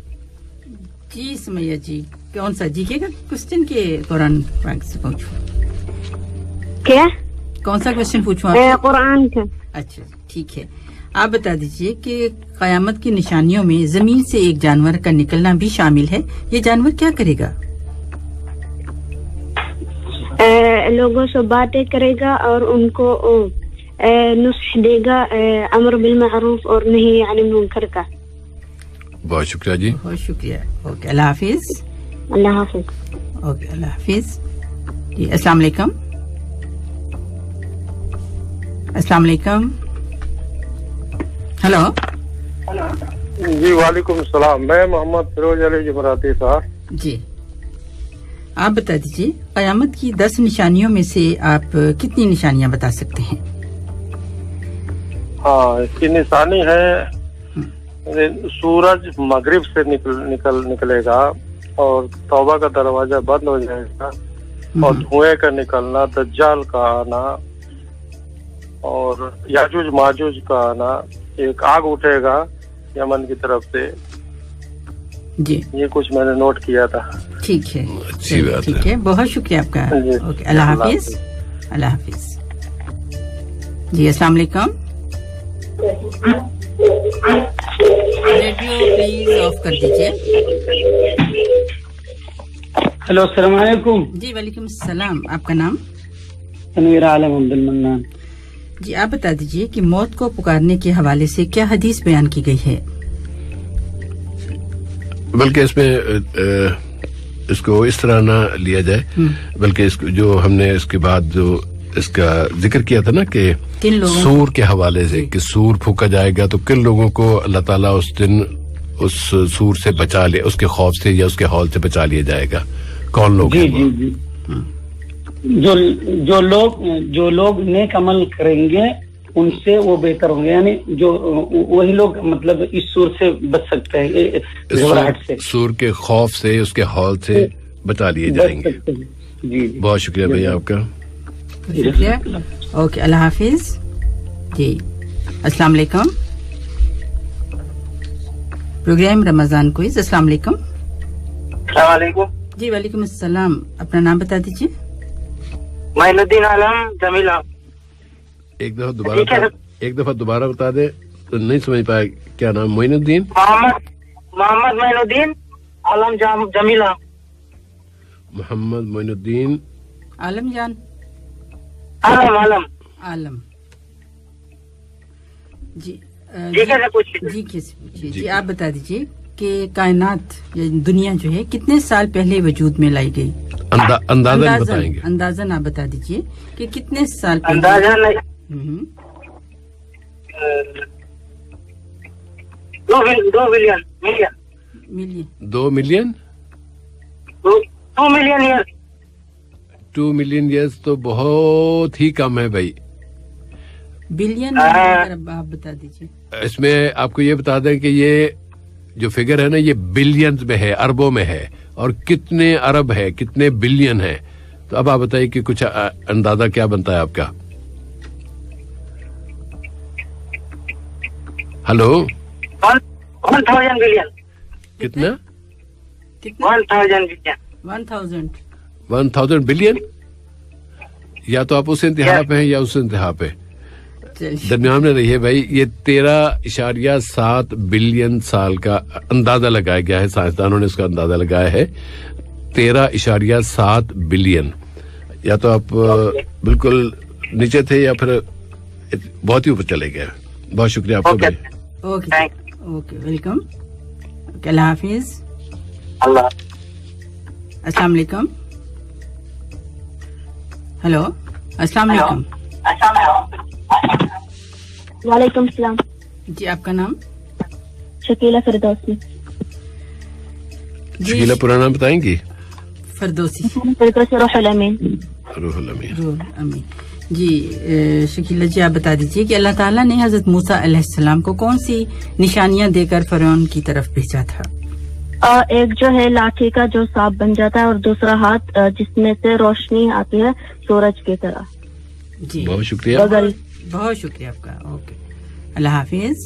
जी सुमैया जी कौन सा जी के क्वेश्चन के दौरान क्या कौन सा क्वेश्चन पूछूँ कुरान का अच्छा ठीक है आप बता दीजिए कि कयामत की निशानियों में जमीन से एक जानवर का निकलना भी शामिल है ये जानवर क्या करेगा लोगों से बातें करेगा और उनको नुस्ख देगा अमर बिल मरूफ और नहीं यानी मुनकर का बहुत शुक्रिया जी बहुत शुक्रिया ओके अल्लाह हाफिज अल्लाह हाफिज ओके अल्लाह हाफिज जी असलाकम अस्सलाम वालेकुम हेलो जी वालेकुम सलाम मैं मोहम्मद फिरोज अली जमराती साहब जी आप बता दीजिए क़यामत की दस निशानियों में से आप कितनी निशानियां बता सकते हैं हाँ इसकी निशानी है हम्म। सूरज मगरिब से निकल निकल निकलेगा और तौबा का दरवाजा बंद हो जाएगा और हम्म। धुएं का निकलना दज्जाल का आना और याजूज माजूज का ना एक आग उठेगा यमन की तरफ से जी ये कुछ मैंने नोट किया था ठीक है अच्छी बात ठीक है बहुत शुक्रिया आपका ओके अल्लाह हाफिज अल्लाह हाफिज जी अस्सलाम वालेकुम रेडियो प्लीज ऑफ कर दीजिए हेलो अस्सलाम वालेकुम जी वालेकुम सलाम आपका नाम तनवीर आलम अब्दुल मन्नान जी आप बता दीजिए कि मौत को पुकारने के हवाले से क्या हदीस बयान की गई है बल्कि इसमें इसको इस तरह ना लिया जाए हम्म। बल्कि इसको जो हमने इसके बाद जो इसका जिक्र किया था ना कि सूर के हवाले से कि सूर फूका जाएगा तो किन लोगों को अल्लाह ताला उस दिन उस सूर से बचा ले उसके खौफ से या उसके हौल से बचा लिया जाएगा कौन लोग जी, जी, जी। हाँ। जो जो लोग जो लोग नेक अमल करेंगे उनसे वो बेहतर होंगे यानी जो वही लोग मतलब इस सुर से बच सकते हैं घबराहट से सुर के खौफ से उसके हॉल से बता लिए जाएंगे जी बहुत शुक्रिया भैया आपका शुक्रिया ओके अल्लाह हाफिज जी अस्सलाम वालेकुम प्रोग्राम रमजान क्विज अस्सलाम वालेकुम जी वालेकुम अस्सलाम अपना नाम बता दीजिए माइनुद्दीन आलम जमीला एक दफा दोबारा एक दफा दोबारा बता दे तो नहीं समझ पाया क्या नाम मोइनुद्दीन मोहम्मद मोहम्मद मोइनुद्दीन आलम जान जमीला मोहम्मद मोइनुद्दीन आलम जान आलम आलम आलम जी जी जी जी आप बता दीजिए कि कायनात दुनिया जो है कितने साल पहले वजूद में लाई गई अंदा, अंदाजन अंदाजन, अंदाजन आप बता दीजिए कि कितने साल पहले अंदाजन हम्म। दो मिलियन मिलियन दो million two million two million years तो बहुत ही कम है भाई बिलियन हाँ। आप बता दीजिए इसमें आपको ये बता दें कि ये जो फिगर है ना ये बिलियन में है अरबों में है और कितने अरब है कितने बिलियन है तो अब आप बताइए कि कुछ अंदाजा क्या बनता है आपका हेलो वन थाउजेंड बिलियन कितना one thousand billion one thousand one thousand billion या तो आप उस इंतहा पे हैं या उस इंतहा पे दरमियान में रही है भाई ये तेरह इशारिया सात बिलियन साल का अंदाजा लगाया गया है साइंसदानों ने इसका अंदाजा लगाया है तेरह इशारिया सात बिलियन या तो आप बिल्कुल नीचे थे या फिर बहुत ही ऊपर चले गए बहुत शुक्रिया आपको भाई ओके ओके वेलकम अल्लाह हाफिज अस्सलाम वालेकुम हेलो अस्सलाम वालेकुम वालेकुम सलाम जी आपका नाम शकीला फिरदौसी शकीला पूरा नाम बताएंगी फिरदौसी जी शकीला जी आप बता दीजिए कि अल्लाह ताला ने हजरत मूसा अलैहिस्सलाम को कौन सी निशानियां देकर फरौन की तरफ भेजा था आ, एक जो है लाठी का जो सांप बन जाता है और दूसरा हाथ जिसमें से रोशनी आती है सूरज की तरह जी बहुत शुक्रिया बगल बहुत शुक्रिया आपका ओके अल्लाह हाफिज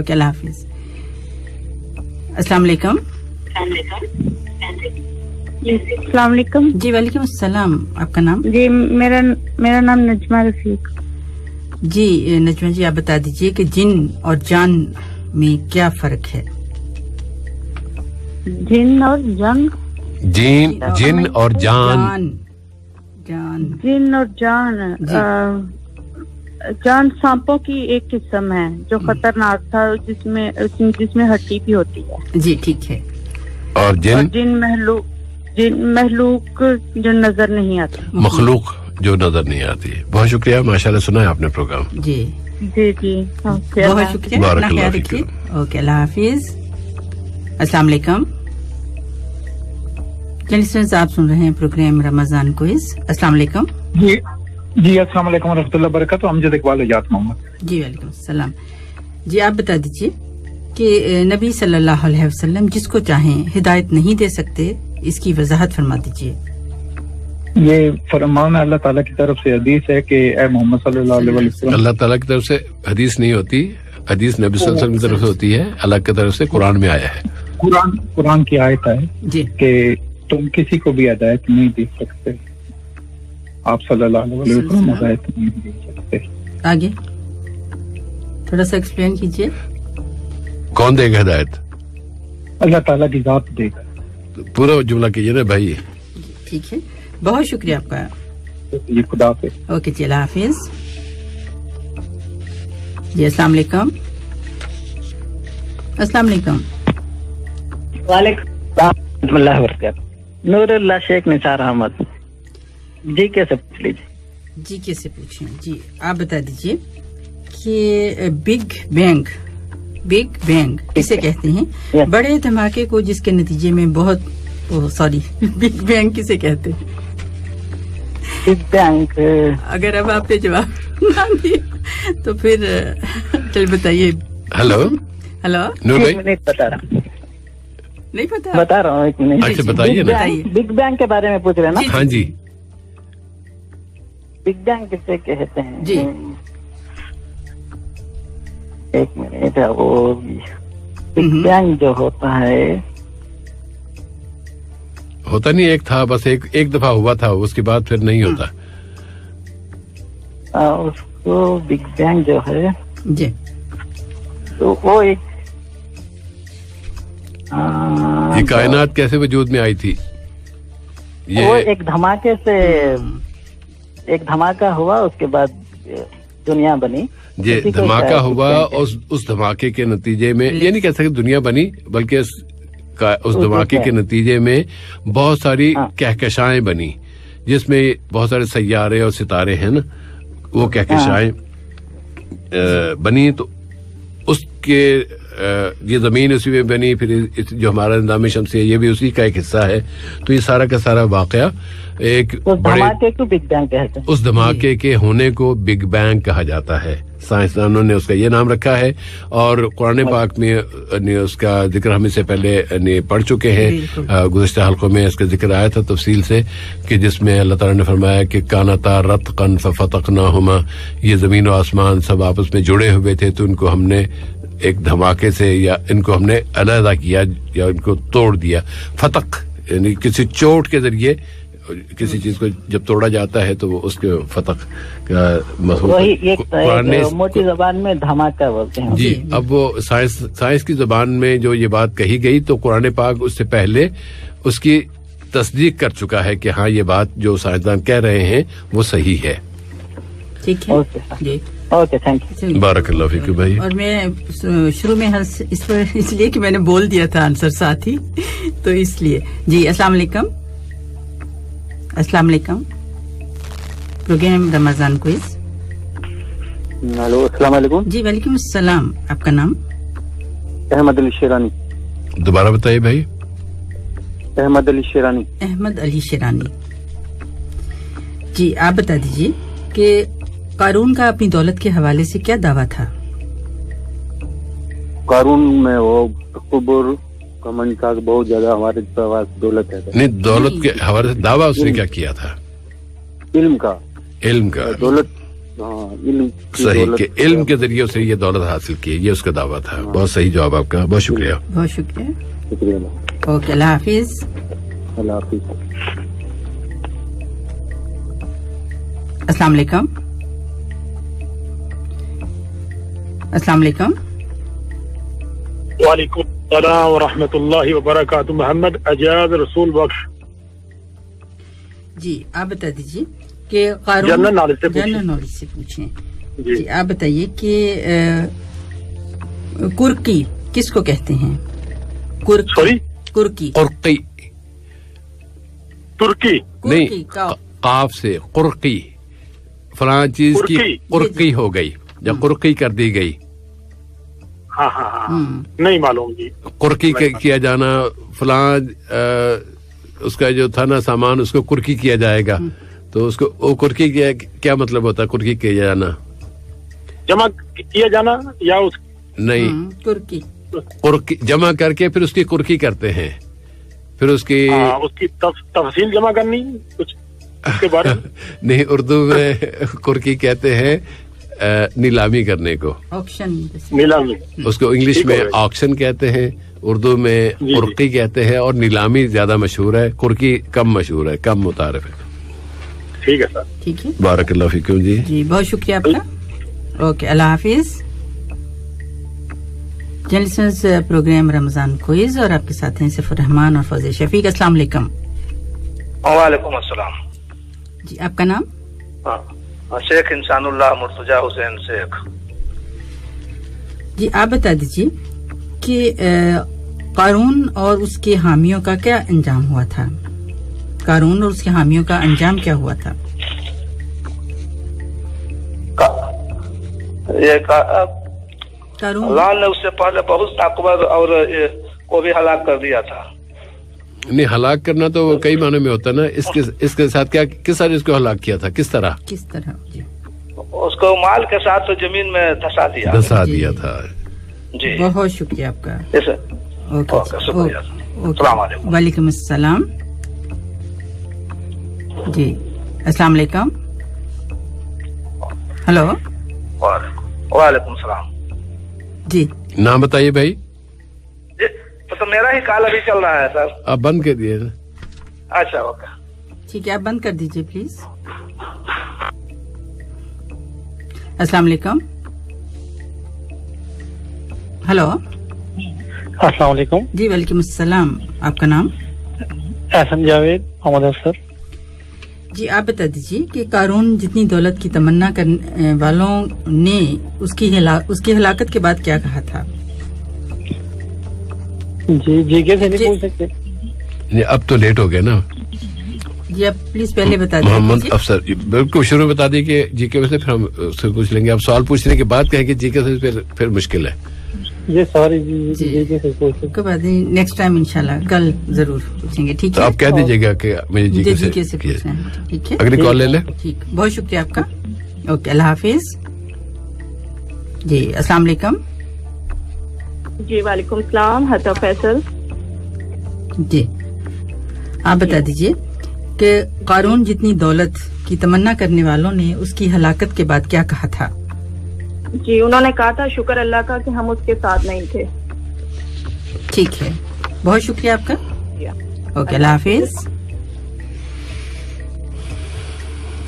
ओके अल्लाह हाफिज अस्सलाम वालेकुम अस्सलाम वालेकुम जी वालेकुम अस्सलाम आपका नाम जी मेरा मेरा नाम नजमा रफीक जी नजमा जी आप बता दीजिए कि जिन और जान में क्या फर्क है जिन और जंग जिन जिन और जान जान जिन और जान जान सांपों की एक किस्म है जो हम्म। खतरनाक था जिसमें जिसमें हड्डी भी होती है जी ठीक है और जिन और जिन महलूक जिन महलूक जो नजर नहीं आती मखलूक जो नजर नहीं आती है बहुत शुक्रिया माशाल्लाह सुना है आपने प्रोग्राम जी जी जी हाँ, बहुत शुक्रिया ओके अल्लाह हाफिज अस्सलाम वालेकुम आप सुन रहे हैं प्रोग्राम रमजान क्विज अस्सलाम वालेकुम जी जी अस्सलाम वालेकुम रहमतुल्लाह बरकत अमजद इकबाल याद मोहम्मद जी वालेकुम सलाम जी आप बता दीजिए कि नबी सल्लल्लाहु अलैहि वसल्लम जिसको चाहें हिदायत नहीं दे सकते इसकी वजाहत फरमा दीजिए ये फरमान अल्लाह ताला की तरफ से हदीस है कि ए मोहम्मद सल्लल्लाहु अलैहि वसल्लम अल्लाह ताला की तरफ से हदीस नहीं होती हदीस नबी सल्लल्लाहु अलैहि वसल्लम की तरफ से होती है अल्लाह की तरफ से कुरान में आया है कुरान कुरान की आयत है जी कि तुम किसी को भी हिदायत नहीं दे सकते आप सल्लल्लाहु तो आगे थोड़ा सा एक्सप्लेन कीजिए कौन देगा हिदायत अल्लाह ताला की जात देगा पूरा जुमला कीजिए ना भाई ठीक है बहुत शुक्रिया आपका ये खुदा पे ओके जी अल्लाह हाफिज जी अस्सलाम वालेकुम अस्सलाम वालेकुम वालेकुम नूरुल्लाह शेख निसार अहमद जी कैसे पूछ लीजिए जी कैसे पूछे जी आप बता दीजिए कि बिग बैंग बिग बैंग इसे कहते हैं बड़े धमाके को जिसके नतीजे में बहुत सॉरी बिग बैंग किसे कहते हैं बिग बैंग अगर अब आपने जवाब *laughs* तो फिर चल बताइए हेलो हेलो नहीं बता रहा नहीं पता बता रहा हूँ अच्छा बताइए बिग बैंग के बारे में पूछ रहे हैं ना हाँ जी विज्ञान किसे कहते हैं जी एक मिनट है वो विज्ञान हम्म। जो होता है होता नहीं एक था बस एक एक दफा हुआ था उसके बाद फिर नहीं होता आ, उसको बिग बैंग जो है जी तो वो एक आ, ये कायनात कैसे वजूद में आई थी ये वो एक धमाके से हम्म। एक धमाका हुआ उसके बाद दुनिया बनी जी धमाका हुआ उस उस धमाके के नतीजे में ये नहीं कह सकते दुनिया बनी बल्कि उस, उस धमाके के नतीजे में बहुत सारी हाँ। कहकशाएं बनी जिसमें बहुत सारे सैारे और सितारे हैं ना वो हाँ। कहकशाएं बनी तो उसके ये ज़मीन उसी में बनी फिर जो हमारा निज़ाम शमसी है ये भी उसी का एक हिस्सा है तो ये सारा का सारा वाक़ एक तो धमाके को बिग बैंग कहते हैं उस धमाके के होने को बिग बैंग कहा जाता है साइंसदानों ने उसका ये नाम रखा है और कुरने हाँ। पाक में उसका जिक्र हम इससे पहले पढ़ चुके हैं गुजशत हल्कों में इसका जिक्र आया था तफसील से कि जिसमें अल्लाह ताला ने फरमाया कि कानता रत कन फतक ना हुमा ये ज़मीन और आसमान सब आपस में जुड़े हुए थे तो उनको हमने एक धमाके से या इनको हमने अलहदा किया या इनको तोड़ दिया फतक यानी किसी चोट के जरिए किसी चीज को जब तोड़ा जाता है तो वो उसके फतक का वही एक, मोटी जबान में धमाका बोलते हैं जी अब वो साइंस साइंस की जबान में जो ये बात कही गई तो कुरान पाक उससे पहले उसकी तस्दीक कर चुका है कि हाँ ये बात जो साइंसदान कह रहे हैं वो सही है ठीक है जी ओके थैंक यू बारक भाई और मैं शुरू में हंस इस पर *laughs* इसलिए कि मैंने बोल दिया था आंसर साथ ही तो इसलिए जी अस्सलाम वालेकुम अस्सलाम वालेकुम प्रोग्राम रमजान क्विज हेलो अस्सलाम वालेकुम जी वालेकुम सलाम आपका नाम अहमद अली शेरानी दोबारा बताइए भाई अहमद अली शेरानी अहमद अली शेरानी जी आप बता दीजिए कि कारून का अपनी दौलत के हवाले से क्या दावा था कारून में वो तकबर कमन का बहुत ज्यादा हमारे पास दौलत है नहीं दौलत के हमारे दावा उसने क्या किया था इल्म का इल्म का दौलत हाँ, सही के इल्म के जरिए उसने ये दौलत हासिल की ये उसका दावा था हाँ। बहुत सही जवाब आपका बहुत शुक्रिया बहुत शुक्रिया शुक्रिया ओके अल्लाह हाफिज अल्लाह हाफिज अस्सलाम वालेकुम अस्सलाम वालेकुम वालेकुम वरहमत वबरक मोहम्मद अजाज रसूल बख्श जी आप बता दीजिए कि जनरल नॉलेज से जनरल नॉलेज से पूछें जी, जी आप बताइए कि कुर्की किसको कहते हैं कुर्की सॉरी कुर्की कुर्की तुर्की नहीं काफ से कुर्की फलां की कुर्की हो गई जब कुर्की कर दी गई हाँ हाँ हाँ, हाँ। हम्म। नहीं मालूम जी कुर्की के किया जाना फलां उसका जो था ना सामान उसको कुर्की किया जाएगा हम्म। तो उसको वो कुर्की किया क्या मतलब होता है कुर्की किया जाना जमा किया जाना या उस नहीं हम्म, कुर्की कुर्की जमा करके फिर उसकी कुर्की करते हैं फिर उसकी आ, हाँ, उसकी तफ, तफसील जमा करनी कुछ उसके बारे *laughs* नहीं उर्दू में कुर्की कहते हैं नीलामी करने को ऑप्शन नीलामी उसको इंग्लिश में ऑक्शन कहते हैं उर्दू में कुर्की कहते हैं और नीलामी ज्यादा मशहूर है कुर्की कम मशहूर है कम मुतारफ है ठीक है सर ठीक है बारक जी जी बहुत शुक्रिया आपका ओके अल्लाह हाफिज जर्नलिस्टर्स प्रोग्राम रमजान क्विज और आपके साथ हैं सिफर रहमान और फौज शफीक अस्सलाम वालेकुम अस्सलाम जी आपका नाम हाँ। शेख इंसानुल्लाह मुर्तजा हुसैन शेख जी आप बता दीजिए कि कानून और उसके हामियों का क्या अंजाम हुआ था कानून और उसके हामियों का अंजाम क्या हुआ था का, ये का, ने उससे पहले बहुत ताकवर और को भी हलाक कर दिया था नहीं हलाक करना तो कई मानों में होता है ना इसके इसके साथ क्या किस तरह इसको हलाक किया था किस तरह किस तरह उसको माल के साथ तो जमीन में धसा दिया धसा दिया था जी बहुत शुक्रिया आपका वालेकुम अस्सलाम जी अस्सलाम वालेकुम हेलो वालेकुम सलाम जी नाम बताइए भाई तो, तो मेरा ही कॉल अभी चल रहा है सर आप बंद कर दिए अच्छा ओके ठीक है आप बंद कर दीजिए प्लीज अस्सलाम वालेकुम हेलो अस्सलाम वालेकुम जी वालेकुम अस्सलाम आपका नाम एहसन जावेद मोहम्मद अफसर जी आप बता दीजिए कि कारून जितनी दौलत की तमन्ना करने वालों ने उसकी हला, उसकी हलाकत के बाद क्या कहा था जी जी अब तो लेट हो गया ना जी अब प्लीज पहले बता मोहम्मद अफसर बिल्कुल शुरू में बता दी कि जीके से फिर हम उससे पूछ लेंगे आप सवाल पूछने के बाद कहेंगे जीके से फिर फिर मुश्किल है जी सॉरी जी जी जी जी जी जी जी जी जी कल जरूर पूछेंगे जी जी तो आप कह दीजिएगा जी जी जी जी जी जी जी जी जी जी जी जी जी जी जी बहुत शुक्रिया आपका ओके अल्लाह जी जी जी जी जी वालेकुम सलाम हता फैसल जी आप बता दीजिए कि कारून जितनी दौलत की तमन्ना करने वालों ने उसकी हलाकत के बाद क्या कहा था जी उन्होंने कहा था शुक्र अल्लाह का कि हम उसके साथ नहीं थे ठीक है बहुत शुक्रिया आपका ओके अल्लाह हाफिज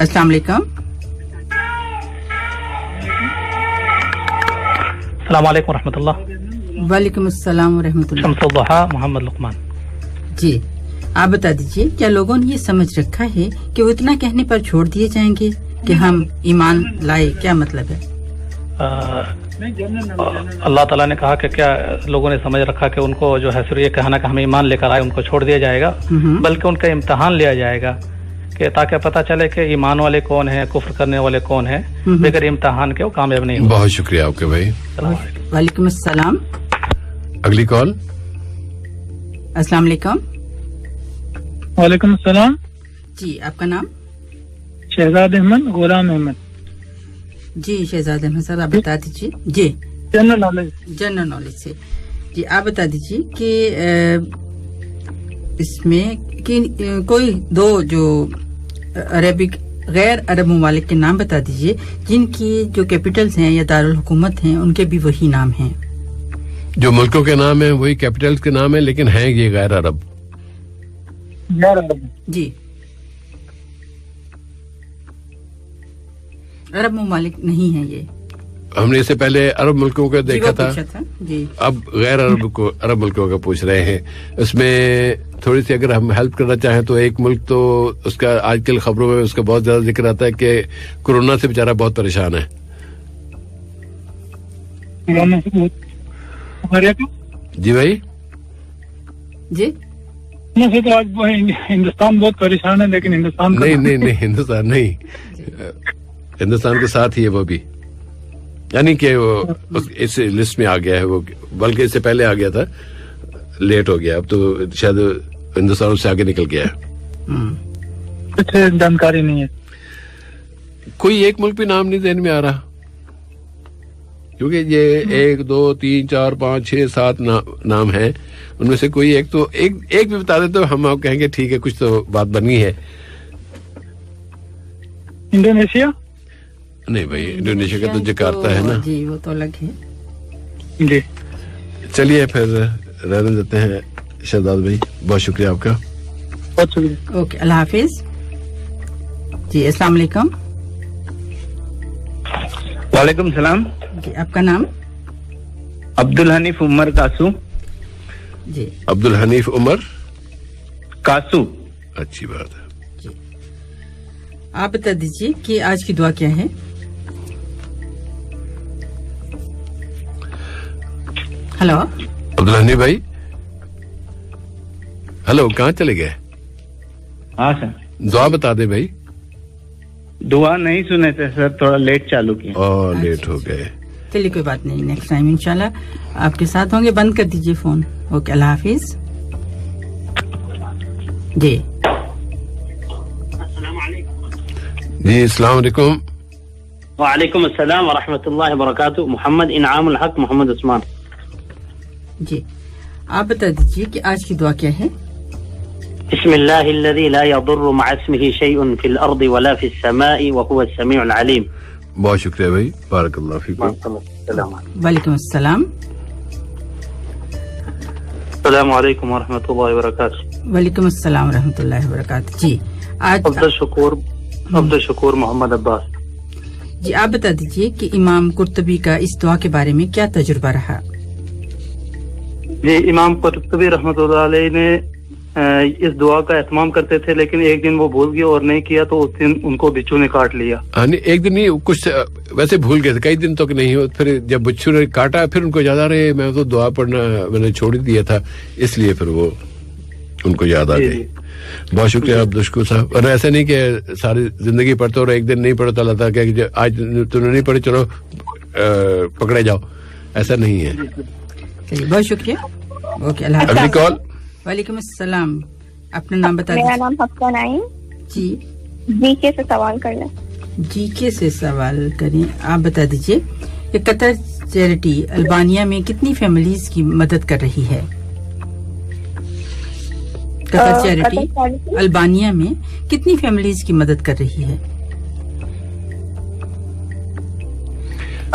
अस्सलाम वालेकुम अस्सलाम वालेकुम रहमतुल्लाह वालेकुम अस्सलाम मोहम्मद लुकमान जी आप बता दीजिए क्या लोगों ने ये समझ रखा है कि वो इतना कहने पर छोड़ दिए जाएंगे कि हम ईमान लाए क्या मतलब है अल्लाह ताला ने कहा कि क्या लोगों ने समझ रखा कि उनको जो है सिर्फ ये कहना कि हम ईमान लेकर आए उनको छोड़ दिया जाएगा बल्कि उनका इम्तहान लिया जाएगा कि ताकि पता चले कि ईमान वाले कौन है कुफर करने वाले कौन है बगैर इम्तहान के वो कामयाब नहीं बहुत शुक्रिया आपके भाई वालेकुम असलम अगली कॉल अस्सलाम वालेकुम वालेकुम सलाम जी आपका नाम शहजाद अहमद गुलाम अहमद जी शहजाद अहमद सर आप बता दीजिए जी जनरल नॉलेज जनरल नॉलेज से जी आप बता दीजिए कि इसमें कि कोई दो जो अरबिक गैर अरब ममालिक के नाम बता दीजिए जिनकी जो कैपिटल्स हैं या दारुल हुकूमत हैं उनके भी वही नाम हैं जो मुल्कों के नाम है वही कैपिटल के नाम है लेकिन है ये गैर अरब जी अरब ममालिक नहीं है ये हमने इससे पहले अरब मुल्कों का देखा था, था जी। अब गैर अरब को अरब मुल्कों का पूछ रहे हैं इसमें थोड़ी सी अगर हम हेल्प करना चाहें तो एक मुल्क तो उसका आजकल खबरों में उसका बहुत ज्यादा जिक्र आता है कि कोरोना से बेचारा बहुत परेशान है जी भाई जी तो आज हिंदुस्तान बहुत परेशान है लेकिन हिंदुस्तान नहीं नहीं तो- नहीं हिंदुस्तान नहीं हिंदुस्तान के साथ ही है वो भी यानी कि वो इस लिस्ट में आ गया है वो बल्कि इससे पहले आ गया था लेट हो गया अब तो शायद हिंदुस्तान से आगे निकल गया है हम्म। कुछ जानकारी नहीं है कोई एक मुल्क भी नाम नहीं देने में आ रहा क्योंकि ये हाँ। एक दो तीन चार पाँच छः सात ना, नाम हैं उनमें से कोई एक तो एक एक भी बता दे तो हम आप कहेंगे ठीक है कुछ तो बात बनी है इंडोनेशिया नहीं भाई इंडोनेशिया का तो जकार्ता तो है ना जी वो तो अलग है जी चलिए फिर रहने देते हैं शहजाद भाई बहुत शुक्रिया आपका बहुत शुक्रिया ओके अल्लाह हाफिज जी अस्सलाम वालेकुम वालेकुम सलाम आपका नाम अब्दुल हनीफ उमर कासू जी अब्दुल हनीफ उमर कासू अच्छी बात है आप बता दीजिए कि आज की दुआ क्या है हेलो अब्दुल हनीफ भाई हेलो कहाँ चले गए हाँ सर दुआ बता दे भाई दुआ नहीं सुने थे सर थोड़ा लेट चालू किया और लेट हो अच्छा, गए अच्छा। चलिए कोई बात नहीं नेक्स्ट टाइम इंशाल्लाह आपके साथ होंगे बंद कर दीजिए फोन ओके अल्लाह हाफिज जी जी असलाकुम वालेकुम अस्सलाम वरहमतुल्लाहि वबरकातुहू मोहम्मद इनामुल हक मोहम्मद उस्मान जी आप बता दीजिए कि आज की दुआ क्या है بسم الله الذي لا يضر مع اسمه شيء في الأرض ولا في السماء وهو السميع العليم बहुत शुक्रिया भाई बारक वालेकुम अस्सलाम वालेकुम वरक वालेकुम अस्सलाम जी आज शकूर अब्दुल शकूर मोहम्मद अब्बास जी आप बता दीजिए कि इमाम कुर्तबी का इस दुआ के बारे में क्या तजुर्बा रहा जी इमाम कुर्तबी रहमत ने इस दुआ का एहतमाम करते थे लेकिन एक दिन वो भूल गए और नहीं किया तो उस दिन उनको बिच्छू ने काट लिया नहीं एक दिन नहीं कुछ वैसे भूल गए थे कई दिन तक तो नहीं हो फिर जब बिच्छू ने काटा फिर उनको याद आ रहे मैं तो दुआ पढ़ना मैंने छोड़ दिया था इसलिए फिर वो उनको याद आ गई बहुत शुक्रिया आप साहब और ऐसा नहीं कि सारी जिंदगी पढ़ते और एक दिन नहीं पढ़ो तो अल्लाह कि आज तुमने नहीं पढ़े चलो पकड़े जाओ ऐसा नहीं है बहुत शुक्रिया ओके अल्लाह कॉल वालेकुम अस्सलाम अपना नाम बता मेरा नाम हफ्ता नाइन जी जी के से सवाल करना जी के से सवाल करें आप बता दीजिए कि कतर चैरिटी अल्बानिया में कितनी फैमिलीज की मदद कर रही है कतर चैरिटी अल्बानिया में कितनी फैमिलीज की मदद कर रही है ऑप्शन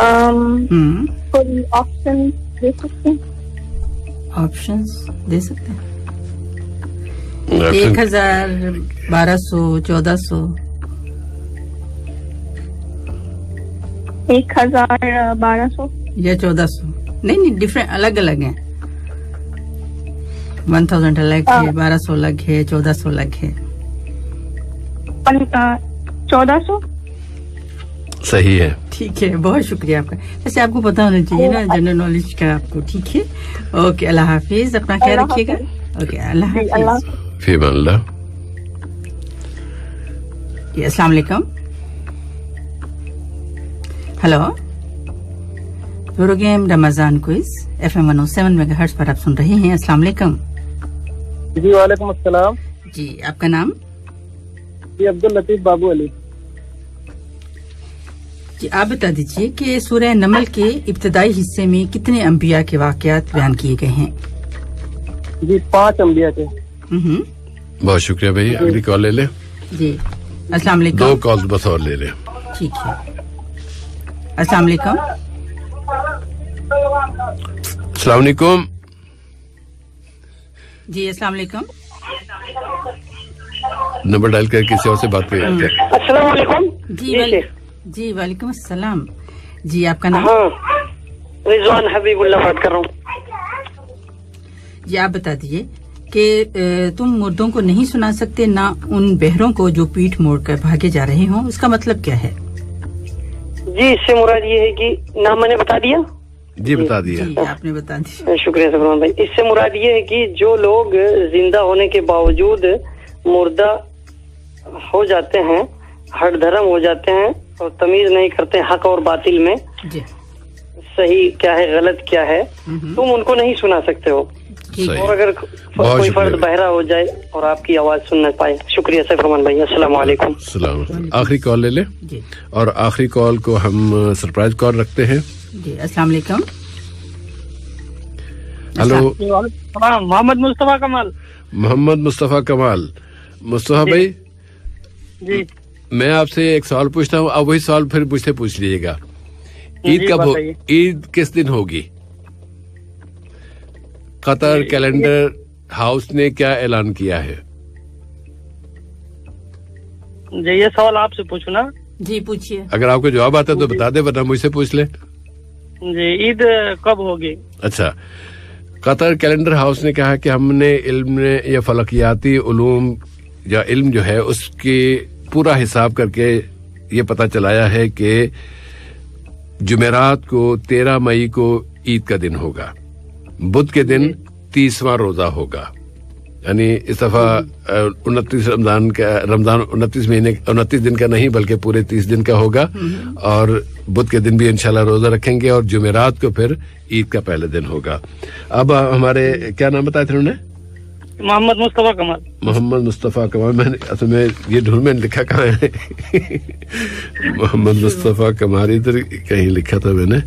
हम्म। दे सकते हैं ऑप्शंस दे सकते हैं एक हजार बारह सौ चौदह सौ एक हजार बारह सौ या चौदह सौ नहीं नहीं डिफरेंट अलग अलग है वन थाउजेंड अलग है बारह सौ अलग है चौदह सौ अलग है चौदह सौ सही है ठीक है बहुत शुक्रिया आपका वैसे आपको पता होना चाहिए ना जनरल नॉलेज का आपको ठीक है ओके अल्लाह हाफिज अपना ख्याल रखिएगा ओके अल्लाह हाफिज फी बन जी अस्सलाम वालेकुम hello programme Ramzan quiz F M one seven megahertz पर आप सुन रहे हैं अस्सलाम वालेकुम जी वालेकुम अस्सलाम जी आपका नाम जी अब्दुल लतीफ बाबू अली जी आप बता दीजिए कि सूर्य नमल के इब्तदाई हिस्से में कितने अम्बिया के वाकयात बयान किए गए हैं जी पांच अम्बिया के हम्म। बहुत शुक्रिया भाई अगली कॉल ले ले जी अस्सलाम वालेकुम दो कॉल बस और ले ले ठीक है अस्सलाम वालेकुम अस्सलाम वालेकुम जी अस्सलाम वालेकुम नंबर डायल कर किसी और से बात कर हम्म। अस्सलाम वालेकुम जी वाले, जी वालेकुम अस्सलाम जी आपका नाम हाँ, रिजवान हबीबुल्लाह बात कर रहा हूँ जी आप बता दीजिए कि तुम मुर्दों को नहीं सुना सकते ना उन बहरों को जो पीठ मोड़ कर भागे जा रहे हो उसका मतलब क्या है जी इससे मुराद ये है कि नाम मैंने बता दिया जी बता दिया जी, आपने बता दिया शुक्रिया सफरमान भाई इससे मुराद ये है कि जो लोग जिंदा होने के बावजूद मुर्दा हो जाते हैं हर धर्म हो जाते हैं और तमीज नहीं करते हक और बातिल में जी। सही क्या है गलत क्या है तुम उनको नहीं सुना सकते हो सही और अगर कोई फर्द बहरा हो जाए और आपकी आवाज सुन न पाए शुक्रिया रमन भाई असलम आखिरी कॉल ले ले और आखिरी कॉल को हम सरप्राइज कॉल रखते हैं जी अस्सलाम वालेकुम हेलो मोहम्मद मुस्तफ़ा कमाल मोहम्मद मुस्तफ़ा कमाल मुस्तफ़ा भाई जी मैं आपसे एक सवाल पूछता हूँ अब वही सवाल फिर मुझसे पूछ लीजिएगा ईद कब हो ईद किस दिन होगी कतर कैलेंडर हाउस ने क्या ऐलान किया है जी ये सवाल आपसे पूछना जी पूछिए अगर आपको जवाब आता है तो बता दे वरना मुझसे पूछ ले जी ईद कब होगी अच्छा कतर कैलेंडर हाउस ने कहा कि हमने इल्म ने या फलकियाती उलूम या इल्म जो है उसके पूरा हिसाब करके ये पता चलाया है कि जुमेरात को तेरह मई को ईद का दिन होगा बुध के दिन तीसवा रोजा होगा यानी इस दफा उनतीस रमजान का रमजान उनतीस महीने उनतीस दिन का नहीं बल्कि पूरे तीस दिन का होगा और बुध के दिन भी इनशाला रोजा रखेंगे और जुमेरात को फिर ईद का पहले दिन होगा अब हमारे क्या नाम बताए थे उन्होंने मोहम्मद मुस्तफ़ा कमाल मोहम्मद मुस्तफ़ा कमाल मैंने तो मैं ये ढूंढ में लिखा कहा है मोहम्मद मुस्तफ़ा कमाल इधर कहीं लिखा था मैंने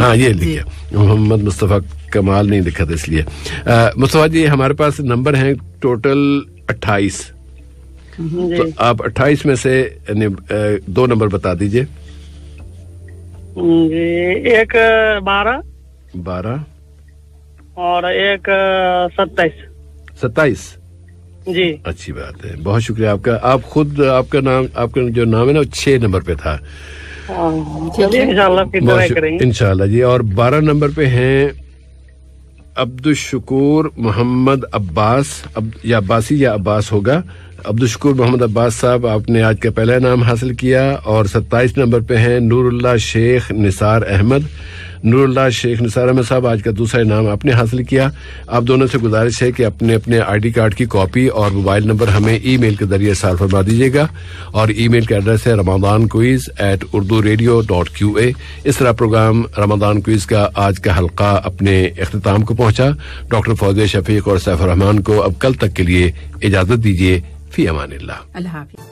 हाँ ये लिखा मोहम्मद मुस्तफ़ा कमाल नहीं लिखा था इसलिए मुस्तफ़ा जी हमारे पास नंबर हैं टोटल अट्ठाईस तो आप अट्ठाईस में से दो नंबर बता दीजिए एक बारह बारह और एक सत्ताईस सत्ताईस जी अच्छी बात है बहुत शुक्रिया आपका आप खुद आपका नाम आपका जो नाम है ना छह नंबर पे था हाँ, इनशाला जी और बारह नंबर पे हैं अब्दुलशकूर मोहम्मद अब्बास अब, या अब्बासी या अब्बास होगा अब्दुल मोहम्मद अब्बास साहब आपने आज का पहला नाम हासिल किया और सत्ताईस नंबर पे हैं नूरुल्ला शेख निसार अहमद नूरुल्ला शेख निसार अहमद साहब आज का दूसरा इनाम आपने हासिल किया आप दोनों से गुजारिश है कि अपने अपने आईडी कार्ड की कॉपी और मोबाइल नंबर हमें ईमेल के जरिए सार फरमा दीजिएगा और ईमेल का एड्रेस है Ramadan quiz at Urdu radio dot Q A इस तरह प्रोग्राम रमादान क्विज का आज का हल्का अपने अख्ताम को पहुंचा डॉक्टर फौज शफीक और सैफ रहमान को अब कल तक के लिए इजाज़त दीजिए फी अमान अल्लाह